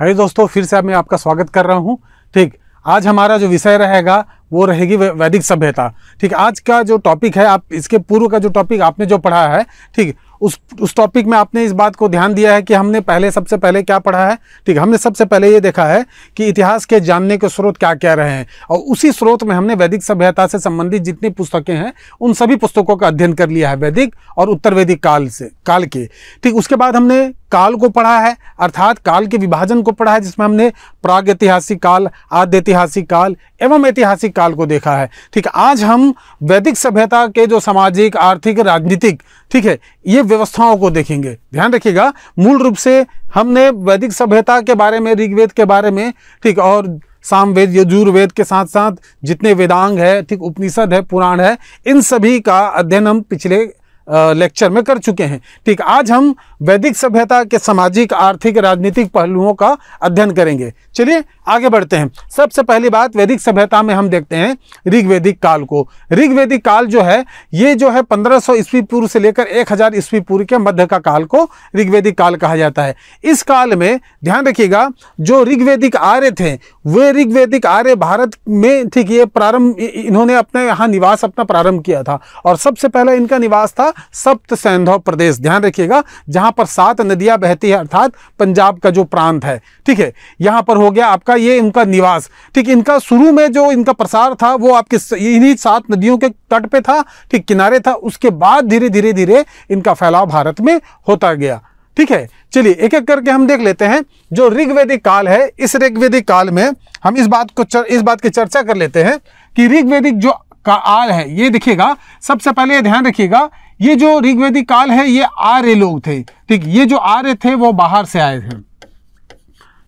अरे दोस्तों फिर से मैं आपका स्वागत कर रहा हूँ ठीक आज हमारा जो विषय रहेगा वो रहेगी वैदिक सभ्यता ठीक आज का जो टॉपिक है आप इसके पूर्व का जो टॉपिक आपने जो पढ़ा है ठीक उस उस टॉपिक में आपने इस बात को ध्यान दिया है कि हमने पहले सबसे पहले क्या पढ़ा है ठीक हमने सबसे पहले ये देखा है कि इतिहास के जानने के स्रोत क्या क्या रहे हैं और उसी स्रोत में हमने वैदिक सभ्यता से संबंधित जितनी पुस्तकें हैं उन सभी पुस्तकों का अध्ययन कर लिया है वैदिक और उत्तर वैदिक काल से काल के ठीक उसके बाद हमने काल को पढ़ा है अर्थात काल के विभाजन को पढ़ा है जिसमें हमने प्राग ऐतिहासिक काल आद्य ऐतिहासिक काल एवं ऐतिहासिक काल को देखा है ठीक आज हम वैदिक सभ्यता के जो सामाजिक आर्थिक राजनीतिक ठीक है ये व्यवस्थाओं को देखेंगे ध्यान रखिएगा मूल रूप से हमने वैदिक सभ्यता के बारे में ऋग्वेद के बारे में ठीक और सामवेद यजुर्वेद के साथ साथ जितने वेदांग है ठीक उपनिषद है पुराण है इन सभी का अध्ययन हम पिछले लेक्चर में कर चुके हैं ठीक आज हम वैदिक सभ्यता के सामाजिक आर्थिक राजनीतिक पहलुओं का अध्ययन करेंगे चलिए आगे बढ़ते हैं सबसे पहली बात वैदिक सभ्यता में हम देखते हैं ऋग्वैदिक काल को ऋग्वैदिक काल जो है ये जो है 1500 सौ ईस्वी पूर्व से लेकर 1000 हज़ार ईस्वी पूर्व के मध्य का काल को ऋग्वैदिक काल कहा जाता है इस काल में ध्यान रखिएगा जो ऋग्वैदिक आर्य थे वे ऋग्वैदिक आर्य भारत में ठीक ये प्रारंभ इन्होंने अपने यहाँ निवास अपना प्रारंभ किया था और सबसे पहला इनका निवास था सप्त सैंधव प्रदेश ध्यान रखिएगा जहां पर सात नदियां बहती है अर्थात पंजाब का जो प्रांत है ठीक है यहां पर हो गया आपका ये इनका निवास ठीक इनका शुरू में जो इनका प्रसार था वो आपके इन्हीं सात नदियों के तट पे था ठीक किनारे था उसके बाद धीरे धीरे धीरे इनका फैलाव भारत में होता गया ठीक है चलिए एक एक करके हम देख लेते हैं जो ऋग्वेदिक काल है इस ऋग्वेदिक काल में हम इस बात को चर, इस बात की चर्चा कर लेते हैं कि ऋग्वेदिक जो का आर है ये देखिएगा सबसे पहले ध्यान रखिएगा ये जो ऋग्वेदी काल है ये आर्य लोग थे ठीक ये जो आर्य थे वो बाहर से आए थे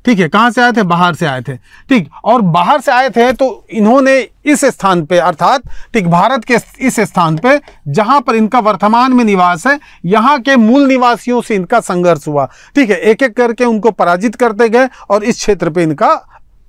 ठीक है कहां से आए थे बाहर से आए थे ठीक और बाहर से आए थे तो इन्होंने इस स्थान पे अर्थात ठीक भारत के इस स्थान पे जहां पर इनका वर्तमान में निवास है यहां के मूल निवासियों से इनका संघर्ष हुआ ठीक है एक एक करके उनको पराजित करते गए और इस क्षेत्र पे इनका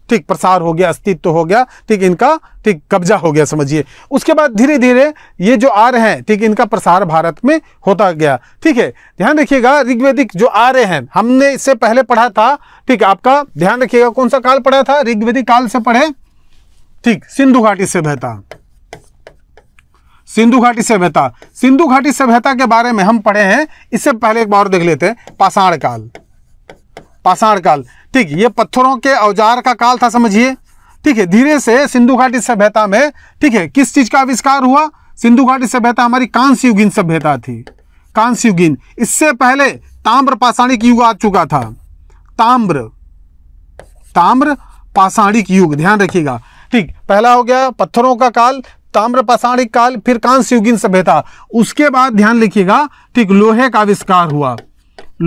ठीक प्रसार हो गया अस्तित्व हो गया ठीक इनका ठीक कब्जा हो गया समझिए उसके बाद धीरे धीरे ये जो आ रहे हैं ठीक इनका प्रसार भारत में होता गया ठीक है ध्यान रखिएगा ऋग्वेदिक जो आ रहे हैं हमने इससे पहले पढ़ा था ठीक आपका ध्यान रखिएगा कौन सा काल पढ़ा था ऋग्वेदिक काल से पढ़े ठीक सिंधु घाटी से बहता सिंधु घाटी सभ्यता सिंधु घाटी सभ्यता के बारे में हम पढ़े हैं इससे पहले एक बार देख लेते हैं पाषाण काल पाषाण काल ठीक ये पत्थरों के औजार का काल था समझिए ठीक है धीरे से सिंधु घाटी सभ्यता में ठीक है किस चीज़ का आविष्कार हुआ सिंधु घाटी सभ्यता हमारी कांस्य सभ्यता थी कांस्य इससे पहले ताम्र पाषाणिक युग आ चुका था ताम्र ताम्र पाषाणिक युग ध्यान रखिएगा ठीक पहला हो गया पत्थरों का काल ताम्र पाषाणिक काल फिर कांस्य सभ्यता उसके बाद ध्यान लिखिएगा ठीक लोहे का आविष्कार हुआ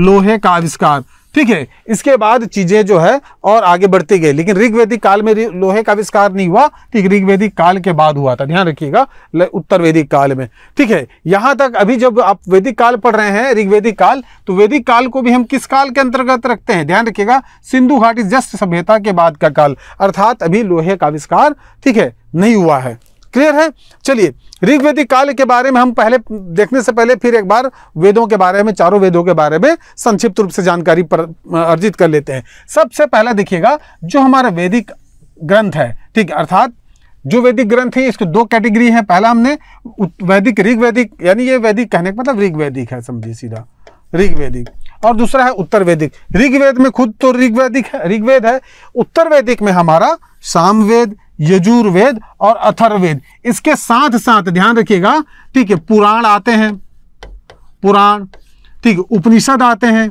लोहे का आविष्कार ठीक है इसके बाद चीजें जो है और आगे बढ़ती गई लेकिन ऋग्वेदिक काल में लोहे का आविष्कार नहीं हुआ ठीक ऋग्वेदिक काल के बाद हुआ था ध्यान रखिएगा उत्तर वैदिक काल में ठीक है यहां तक अभी जब आप वैदिक काल पढ़ रहे हैं ऋग्वेदिक काल तो वैदिक काल को भी हम किस काल के अंतर्गत रखते हैं ध्यान रखिएगा सिंधु घाटी जस्ट सभ्यता के बाद का काल अर्थात अभी लोहे का आविष्कार ठीक है नहीं हुआ है क्लियर है चलिए ऋग्वेदिक काल के बारे में हम पहले देखने से पहले फिर एक बार वेदों के बारे में चारों वेदों के बारे में संक्षिप्त रूप से जानकारी पर अर्जित कर लेते हैं सबसे पहला देखिएगा जो हमारा वैदिक ग्रंथ है ठीक अर्थात जो वैदिक ग्रंथ है इसको दो कैटेगरी है पहला हमने वैदिक ऋग्वैदिक यानी ये वैदिक कहने का मतलब ऋग्वैदिक है समझिए सीधा ऋग्वैदिक और दूसरा है उत्तर वैदिक ऋग्वेद में खुद तो ऋग्वैदिक है ऋग्वेद है उत्तर वैदिक में हमारा सामवेद यजुर्वेद और अथर्वेद इसके साथ साथ ध्यान रखिएगा ठीक है पुराण आते हैं पुराण ठीक है उपनिषद आते हैं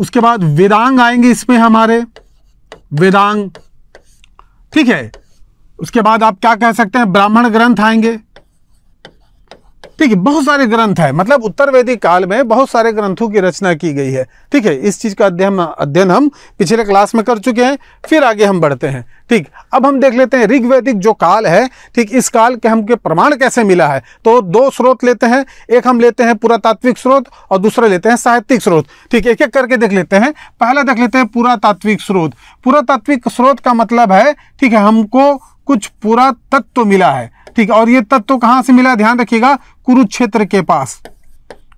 उसके बाद वेदांग आएंगे इसमें हमारे वेदांग ठीक है उसके बाद आप क्या कह सकते हैं ब्राह्मण ग्रंथ आएंगे ठीक है बहुत सारे ग्रंथ है मतलब उत्तर वैदिक काल में बहुत सारे ग्रंथों की रचना की गई है ठीक है इस चीज़ का अध्ययन अध्ययन हम पिछले क्लास में कर चुके हैं फिर आगे हम बढ़ते हैं ठीक अब हम देख लेते हैं ऋग्वैदिक जो काल है ठीक इस काल के हमके प्रमाण कैसे मिला है तो दो स्रोत लेते हैं एक हम लेते हैं पुरातात्विक स्रोत और दूसरा लेते हैं साहित्यिक स्रोत ठीक एक एक करके देख लेते हैं पहला देख लेते हैं पुरातात्विक स्रोत पुरातात्विक स्रोत का मतलब है ठीक है हमको कुछ पूरा तत्व मिला है ठीक है और ये तत्व कहां से मिला ध्यान रखिएगा कुरुक्षेत्र के पास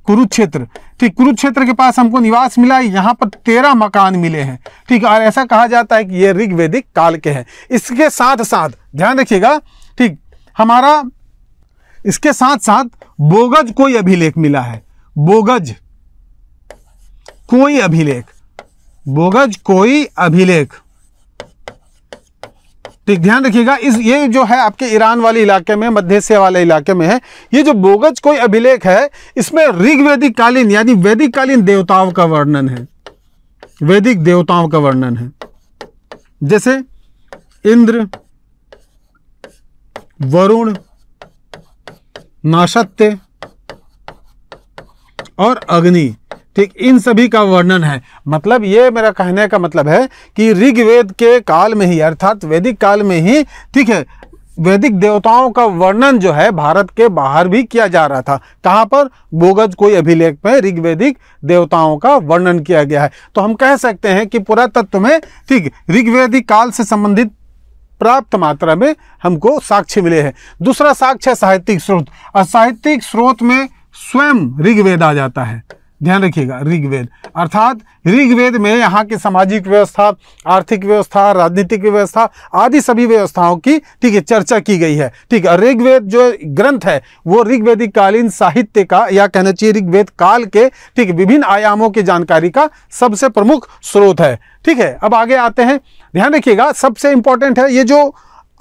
कुरुक्षेत्र ठीक कुरुक्षेत्र के पास हमको निवास मिला है यहाँ पर तेरह मकान मिले हैं ठीक और ऐसा कहा जाता है कि ये ऋग्वेदिक काल के हैं इसके साथ साथ ध्यान रखिएगा ठीक हमारा इसके साथ साथ बोगज कोई अभिलेख मिला है बोगज कोई अभिलेख बोगज कोई अभिलेख तो ध्यान रखिएगा इस ये जो है आपके ईरान वाले इलाके में मध्य से वाले इलाके में है ये जो बोगज कोई अभिलेख है इसमें ऋग्वैदिक कालीन यानी वैदिक कालीन देवताओं का वर्णन है वैदिक देवताओं का वर्णन है जैसे इंद्र वरुण नाशत्य और अग्नि ठीक इन सभी का वर्णन है मतलब ये मेरा कहने का मतलब है कि ऋग्वेद के काल में ही अर्थात वैदिक काल में ही ठीक है वैदिक देवताओं का वर्णन जो है भारत के बाहर भी किया जा रहा था कहाँ पर बोगज कोई अभिलेख में ऋग्वेदिक देवताओं का वर्णन किया गया है तो हम कह सकते हैं कि पुरातत्व में ठीक ऋग्वेदिक काल से संबंधित प्राप्त मात्रा में हमको साक्ष्य मिले हैं दूसरा साक्ष्य है साहित्यिक स्रोत और साहित्यिक स्रोत में स्वयं ऋग्वेद आ जाता है ध्यान रखिएगा ऋग्वेद अर्थात ऋग्वेद में यहाँ की सामाजिक व्यवस्था आर्थिक व्यवस्था राजनीतिक व्यवस्था आदि सभी व्यवस्थाओं की ठीक है चर्चा की गई है ठीक है ऋग्वेद जो ग्रंथ है वो ऋग्वेदिक कालीन साहित्य का या कहना चाहिए ऋग्वेद काल के ठीक विभिन्न आयामों की जानकारी का सबसे प्रमुख स्रोत है ठीक है अब आगे आते हैं ध्यान रखिएगा सबसे इंपॉर्टेंट है ये जो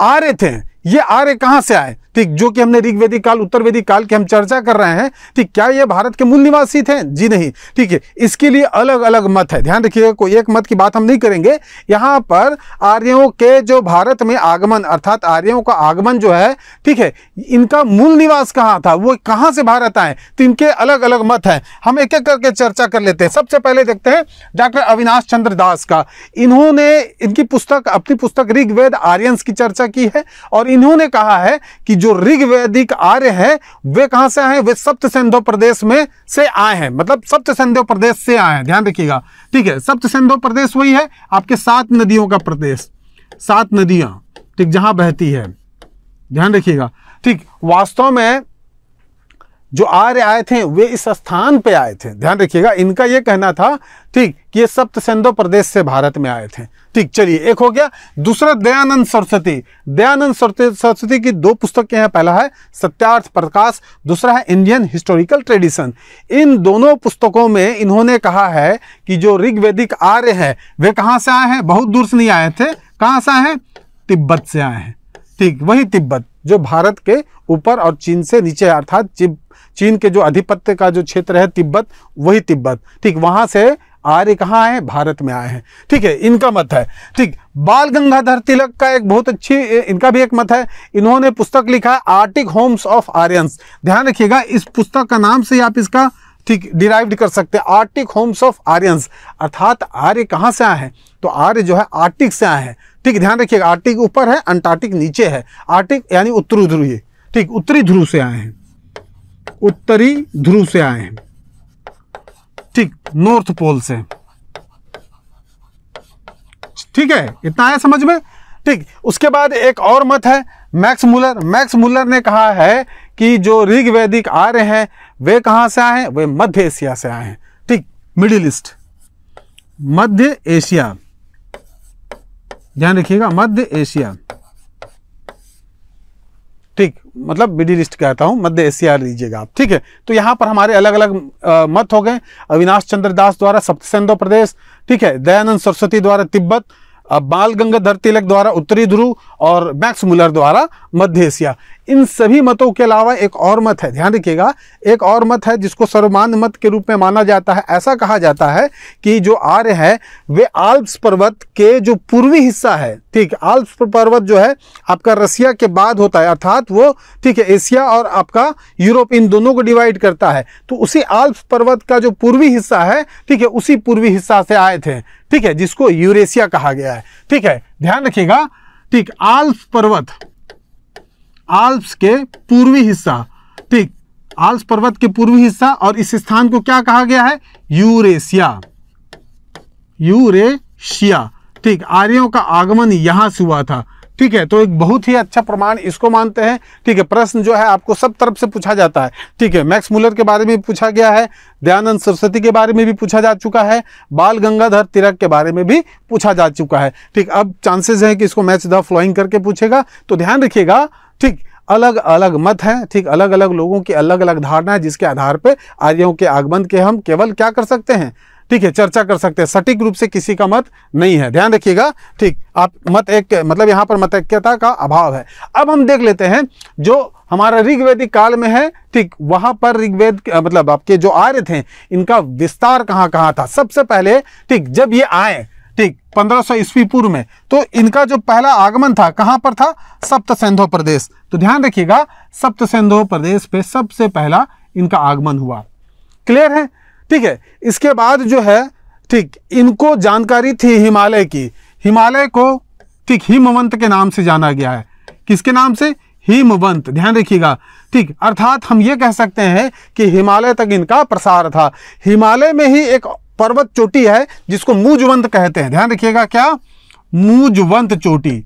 आर्य थे ये आर्य कहाँ से आए ठीक जो कि हमने ऋग्वेदिक काल उत्तर वेदिक काल की हम चर्चा कर रहे हैं ठीक क्या ये भारत के मूल निवासी थे जी नहीं ठीक है इसके लिए अलग अलग मत है ध्यान रखिएगा कोई एक मत की बात हम नहीं करेंगे यहाँ पर आर्यों के जो भारत में आगमन अर्थात आर्यों का आगमन जो है ठीक है इनका मूल निवास कहाँ था वो कहाँ से भारत आए तो इनके अलग अलग मत हैं हम एक एक करके चर्चा कर लेते हैं सबसे पहले देखते हैं डॉक्टर अविनाश चंद्र दास का इन्होंने इनकी पुस्तक अपनी पुस्तक ऋग्वेद आर्यंस की चर्चा की है और इन्होंने कहा है कि जो ऋग वैदिक आर्य है वे कहां से आए हैं वे सप्त सिंधो प्रदेश में से आए हैं मतलब सप्त सिंधो प्रदेश से आए हैं ध्यान रखिएगा ठीक है सप्त सिंधो प्रदेश वही है आपके सात नदियों का प्रदेश सात नदियां ठीक जहां बहती है ध्यान रखिएगा ठीक वास्तव में जो आर्य आए थे वे इस स्थान पे आए थे ध्यान रखिएगा इनका ये कहना था ठीक कि ये सप्त प्रदेश से भारत में आए थे ठीक चलिए एक हो गया दूसरा दयानंद सरस्वती दयानंद सरस्वती की दो पुस्तकें हैं पहला है सत्यार्थ प्रकाश दूसरा है इंडियन हिस्टोरिकल ट्रेडिशन इन दोनों पुस्तकों में इन्होंने कहा है कि जो ऋग्वेदिक आर्य है वे कहाँ से आए हैं बहुत दूर से नहीं आए थे कहाँ से आए हैं तिब्बत से आए हैं ठीक वही तिब्बत जो भारत के ऊपर और चीन से नीचे अर्थात चीन के जो आधिपत्य का जो क्षेत्र है तिब्बत वही तिब्बत ठीक वहां से आर्य कहाँ आए भारत में आए हैं ठीक है इनका मत है ठीक बाल गंगाधर तिलक का एक बहुत अच्छी इनका भी एक मत है इन्होंने पुस्तक लिखा है आर्टिक होम्स ऑफ आर्यंस ध्यान रखिएगा इस पुस्तक का नाम से ही आप इसका ठीक डिराइव्ड कर सकते हैं आर्टिक होम्स ऑफ आर्यंस अर्थात आर्य कहाँ से आए हैं तो आर्य जो है आर्टिक से आए हैं ठीक ध्यान रखिएगा आर्टिक ऊपर है अंटार्टिक नीचे है आर्टिक यानी उत्तरी ध्रुव ठीक उत्तरी ध्रुव से आए हैं उत्तरी ध्रुव से आए हैं ठीक नॉर्थ पोल से ठीक है इतना आया समझ में ठीक उसके बाद एक और मत है मैक्स मुलर मैक्स मुलर ने कहा है कि जो ऋग वैदिक आ रहे हैं वे कहां से आए हैं वे मध्य एशिया से आए हैं ठीक मिडिल ईस्ट मध्य एशिया ध्यान रखिएगा मध्य एशिया ठीक मतलब बी डी लिस्ट कहता हूँ मध्य एशिया लीजिएगा आप ठीक है तो यहाँ पर हमारे अलग अलग आ, मत हो गए अविनाश चंद्र दास द्वारा सप्तसेंदो प्रदेश ठीक है दयानंद सरस्वती द्वारा तिब्बत बाल गंगाधर तिलक द्वारा उत्तरी ध्रुव और मैक्स मुलर द्वारा मध्य एशिया इन सभी मतों के अलावा एक और मत है ध्यान रखिएगा एक और मत है जिसको सर्वमान्य मत के रूप में माना जाता है ऐसा कहा जाता है कि जो आर्य है वे आल्प्स पर्वत के जो पूर्वी हिस्सा है ठीक आल्प्स पर्वत जो है आपका रसिया के बाद होता है अर्थात वो ठीक है एशिया और आपका यूरोप इन दोनों को डिवाइड करता है तो उसी आल्प्स पर्वत का जो पूर्वी हिस्सा है ठीक है उसी पूर्वी हिस्सा से आए थे ठीक है जिसको यूरेशिया कहा गया है ठीक है ध्यान रखिएगा ठीक आल्प पर्वत आल्प्स के पूर्वी हिस्सा ठीक आल्स पर्वत के पूर्वी हिस्सा और इस स्थान को क्या कहा गया है यूरेशिया यूरेशिया ठीक आर्यों का आगमन यहां से हुआ था ठीक है तो एक बहुत ही अच्छा प्रमाण इसको मानते हैं ठीक है प्रश्न जो है आपको सब तरफ से पूछा जाता है ठीक है मैक्स मुलर के बारे में पूछा गया है दयानंद सरस्वती के बारे में भी पूछा जा चुका है बाल गंगाधर तिरक के बारे में भी पूछा जा चुका है ठीक अब चांसेस है कि इसको मैच द फ्लोइंग करके पूछेगा तो ध्यान रखिएगा ठीक अलग अलग मत हैं ठीक अलग अलग लोगों की अलग अलग धारणा है जिसके आधार पर आर्यों के आगमन के हम केवल क्या कर सकते हैं ठीक है चर्चा कर सकते हैं सटीक रूप से किसी का मत नहीं है ध्यान रखिएगा ठीक आप मत एक मतलब यहाँ पर मतैक्यता का अभाव है अब हम देख लेते हैं जो हमारा ऋग्वेदिक काल में है ठीक वहाँ पर ऋग्वेद मतलब आपके जो आर्य थे इनका विस्तार कहाँ कहाँ था सबसे पहले ठीक जब ये आए पंद्रह सौ ईस्वी पूर्व में तो इनका जो पहला आगमन था कहां पर था सप्त सिंधो प्रदेश तो ध्यान रखिएगा सप्त सिंधो प्रदेश पे सबसे पहला इनका आगमन हुआ क्लियर है ठीक है इसके बाद जो है ठीक इनको जानकारी थी हिमालय की हिमालय को ठीक हिमवंत के नाम से जाना गया है किसके नाम से हिमवंत ध्यान रखिएगा ठीक अर्थात हम ये कह सकते हैं कि हिमालय तक इनका प्रसार था हिमालय में ही एक पर्वत चोटी है जिसको मूजवंत कहते हैं ध्यान रखिएगा क्या मूजवंत चोटी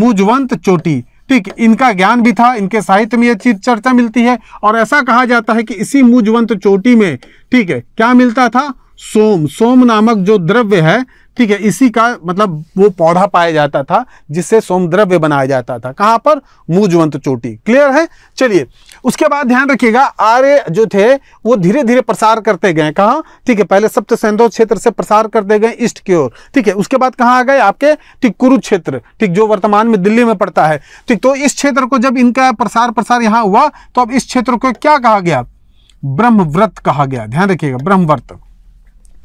मूजवंत चोटी ठीक इनका ज्ञान भी था इनके साहित्य में यह चीज चर्चा मिलती है और ऐसा कहा जाता है कि इसी मूजवंत चोटी में ठीक है क्या मिलता था सोम सोम नामक जो द्रव्य है ठीक है इसी का मतलब वो पौधा पाया जाता था जिससे सोमद्रव्य बनाया जाता था कहां पर मूजवंत चोटी क्लियर है चलिए उसके बाद ध्यान रखिएगा आर्य जो थे वो धीरे धीरे प्रसार करते गए कहा ठीक है पहले सप्त सैंधो क्षेत्र से प्रसार करते गए ईस्ट की ओर ठीक है उसके बाद कहाँ आ गए आपके ठीक कुरुक्षेत्र ठीक जो वर्तमान में दिल्ली में पड़ता है ठीक तो इस क्षेत्र को जब इनका प्रसार प्रसार यहां हुआ तो अब इस क्षेत्र को क्या कहा गया ब्रह्मव्रत कहा गया ध्यान रखिएगा ब्रह्मव्रत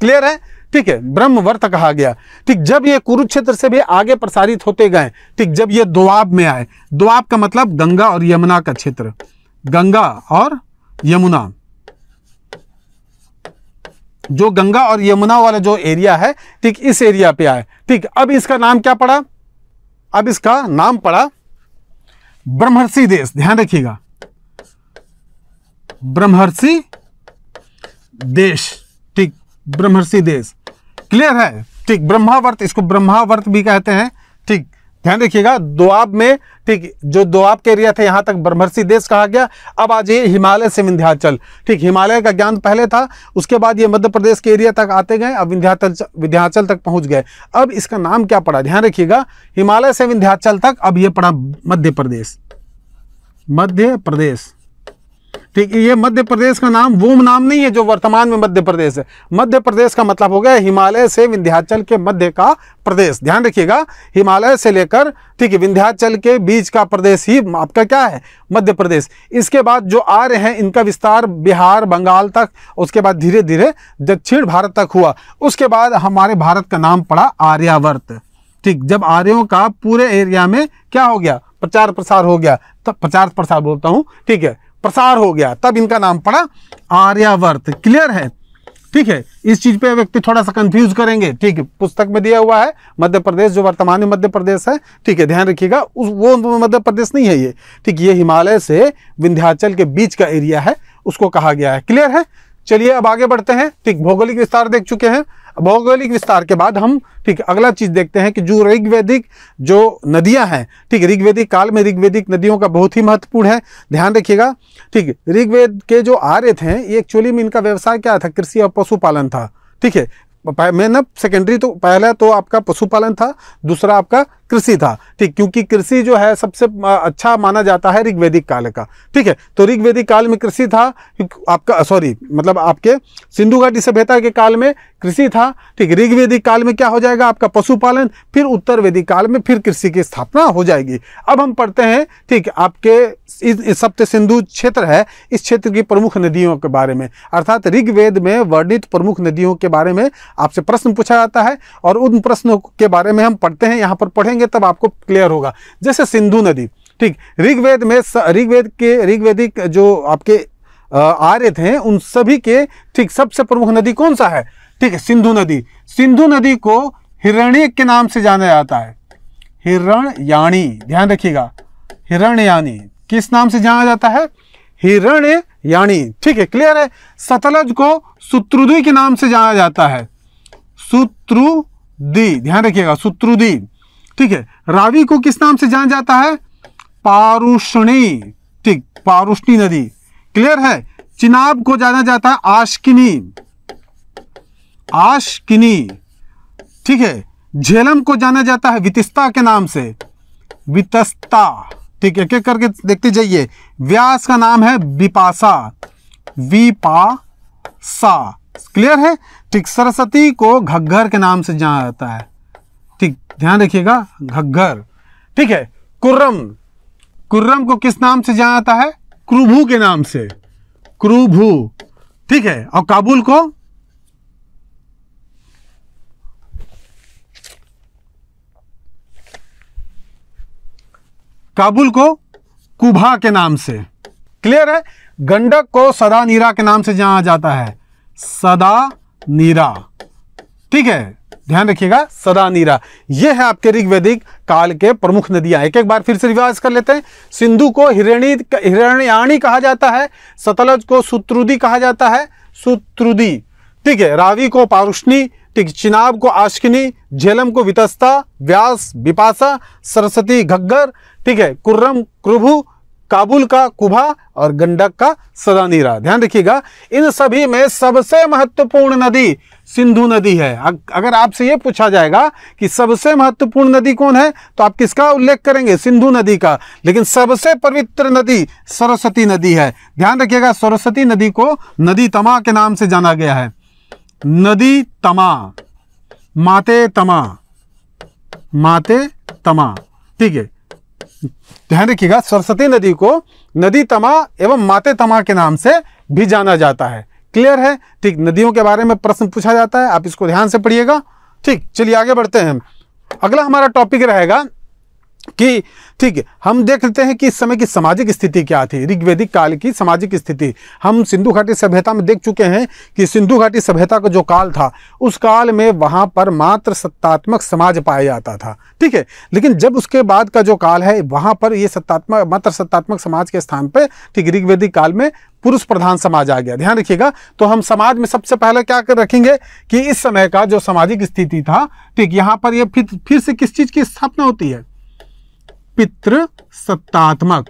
क्लियर है ठीक है ब्रह्मवर्त कहा गया ठीक जब ये कुरुक्षेत्र से भी आगे प्रसारित होते गए ठीक जब ये द्वाब में आए द्वाब का मतलब गंगा और यमुना का क्षेत्र गंगा और यमुना जो गंगा और यमुना वाला जो एरिया है ठीक इस एरिया पे आए ठीक अब इसका नाम क्या पड़ा अब इसका नाम पड़ा ब्रह्मर्षि देश ध्यान रखिएगा ब्रह्मर्षि देश ठीक ब्रह्मर्षि देश क्लियर है ठीक ब्रह्मावर्त इसको ब्रह्मावर्त भी कहते हैं ठीक ध्यान रखिएगा दोआब में ठीक जो दोआब के एरिया थे यहाँ तक ब्रह्मर्षि देश कहा गया अब आ जाइए हिमालय से विंध्याचल ठीक हिमालय का ज्ञान पहले था उसके बाद ये मध्य प्रदेश के एरिया तक आते गए अब विंध्याचल विंध्याचल तक पहुँच गए अब इसका नाम क्या पड़ा ध्यान रखिएगा हिमालय से विंध्याचल तक अब ये पड़ा मध्य प्रदेश मध्य प्रदेश ठीक है ये मध्य प्रदेश का नाम वो नाम नहीं है जो वर्तमान में मध्य प्रदेश है मध्य प्रदेश का मतलब हो गया हिमालय से विंध्याचल के मध्य का प्रदेश ध्यान रखिएगा हिमालय से लेकर ठीक है विंध्याचल के बीच का प्रदेश ही आपका क्या है मध्य प्रदेश इसके बाद जो आ रहे हैं इनका विस्तार बिहार बंगाल तक उसके बाद धीरे धीरे दक्षिण भारत तक हुआ उसके बाद हमारे भारत का नाम पड़ा आर्यावर्त ठीक जब आर्यों का पूरे एरिया में क्या हो गया प्रचार प्रसार हो गया तब तो प्रचार प्रसार बोलता हूँ ठीक है प्रसार हो गया तब इनका नाम पड़ा आर्यावर्त क्लियर है ठीक है इस चीज पे व्यक्ति थोड़ा सा कंफ्यूज करेंगे ठीक है पुस्तक में दिया हुआ है मध्य प्रदेश जो वर्तमान में मध्य प्रदेश है ठीक है ध्यान रखिएगा उस वो मध्य प्रदेश नहीं है ये ठीक ये हिमालय से विंध्याचल के बीच का एरिया है उसको कहा गया है क्लियर है चलिए अब आगे बढ़ते हैं ठीक भौगोलिक विस्तार देख चुके हैं भौगोलिक विस्तार के बाद हम ठीक अगला चीज देखते हैं कि जो ऋग्वेदिक जो नदियां हैं ठीक ऋग्वेदिक काल में ऋग्वेदिक नदियों का बहुत ही महत्वपूर्ण है ध्यान रखिएगा ठीक ऋग्वेद के जो आर्य थे ये एक्चुअली में इनका व्यवसाय क्या था कृषि और पशुपालन था ठीक है मैंने सेकेंडरी तो पहला तो आपका पशुपालन था दूसरा आपका कृषि था ठीक क्योंकि कृषि जो है सबसे अच्छा माना जाता है ऋग्वेदिक काल का ठीक है तो ऋग्वेदिक काल में कृषि था आपका सॉरी मतलब आपके सिंधु घाटी सभ्यता के काल में कृषि था ठीक ऋग्वेदिक काल में क्या हो जाएगा आपका पशुपालन फिर उत्तर वेदिक काल में फिर कृषि की स्थापना हो जाएगी अब हम पढ़ते हैं ठीक आपके इस सप्त सिंधु क्षेत्र है इस क्षेत्र की प्रमुख नदियों के बारे में अर्थात ऋग्वेद में वर्णित प्रमुख नदियों के बारे में आपसे प्रश्न पूछा जाता है और उन प्रश्नों के बारे में हम पढ़ते हैं यहाँ पर पढ़ेंगे तब आपको क्लियर होगा जैसे सिंधु नदी ठीक ऋग्वेद में ऋग्वेद के ऋग्वेदिक जो आपके आर्य थे उन सभी के ठीक सबसे प्रमुख नदी कौन सा है ठीक है सिंधु नदी सिंधु नदी को हिरण्य के नाम से जाना जाता है हिरण याणी ध्यान रखिएगा हिरण यानी किस नाम से जाना जाता है हिरण्य यानी ठीक है क्लियर है सतलज को सुत्रुदुई के नाम से जाना जाता है सूत्रुदी ध्यान रखिएगा सूत्रुदी ठीक है रावी को किस नाम से जाना जाता है पारुष्णी ठीक पारुष्णी नदी क्लियर है चिनाब को जाना जाता है आशकिनी आशकिनी ठीक है झेलम को जाना जाता है वितिस्ता के नाम से वितस्ता ठीक एक एक करके देखते जाइए व्यास का नाम है विपासा विपासा क्लियर है ठीक सरस्वती को घग्घर के नाम से जाना जाता है ठीक ध्यान रखिएगा घग्घर ठीक है कुर्रम कुर्रम को किस नाम से जाना जाता है क्रुभू के नाम से क्रूभू ठीक है और काबुल को काबुल को कुभा के नाम से क्लियर है गंडक को सदा नीरा के नाम से जाना जाता है सदा नीरा ठीक है ध्यान रखिएगा सदा नीरा यह है आपके ऋग्वेदिक काल के प्रमुख नदियां एक एक बार फिर से रिवाज कर लेते हैं सिंधु को हिरणी हिरण्याणी कहा जाता है सतलज को सुत्रुदी कहा जाता है सुत्रुदी ठीक है रावी को पारुष्णी ठीक चिनाब को आश्किनी झेलम को वितस्ता व्यास विपासा सरस्वती घग्गर ठीक है कुर्रम क्रुभु काबुल का कुभा और गंडक का सदानीरा ध्यान रखिएगा इन सभी में सबसे महत्वपूर्ण नदी सिंधु नदी है अगर आपसे ये पूछा जाएगा कि सबसे महत्वपूर्ण नदी कौन है तो आप किसका उल्लेख करेंगे सिंधु नदी का लेकिन सबसे पवित्र नदी सरस्वती नदी है ध्यान रखिएगा सरस्वती नदी को नदी तमा के नाम से जाना गया है नदी तमा माते तमा माते तमा ठीक है ध्यान रखिएगा सरस्वती नदी को नदी तमा एवं माते तमा के नाम से भी जाना जाता है क्लियर है ठीक नदियों के बारे में प्रश्न पूछा जाता है आप इसको ध्यान से पढ़िएगा ठीक चलिए आगे बढ़ते हैं अगला हमारा टॉपिक रहेगा कि ठीक है हम देख लेते हैं कि इस समय की सामाजिक स्थिति क्या थी ऋग्वेदिक काल की सामाजिक स्थिति हम सिंधु घाटी सभ्यता में देख चुके हैं कि सिंधु घाटी सभ्यता का जो काल था उस काल में वहाँ पर मात्र सत्तात्मक समाज पाया जाता था ठीक है लेकिन जब उसके बाद का जो काल है वहाँ पर ये सत्तात्मक मात्र सत्तात्मक समाज के स्थान पर ठीक ऋग्वेदिक काल में पुरुष प्रधान समाज आ गया ध्यान रखिएगा तो हम समाज में सबसे पहले क्या कर रखेंगे कि इस समय का जो सामाजिक स्थिति था ठीक यहाँ पर यह फिर फिर से किस चीज़ की स्थापना होती है पितृ सत्तात्मक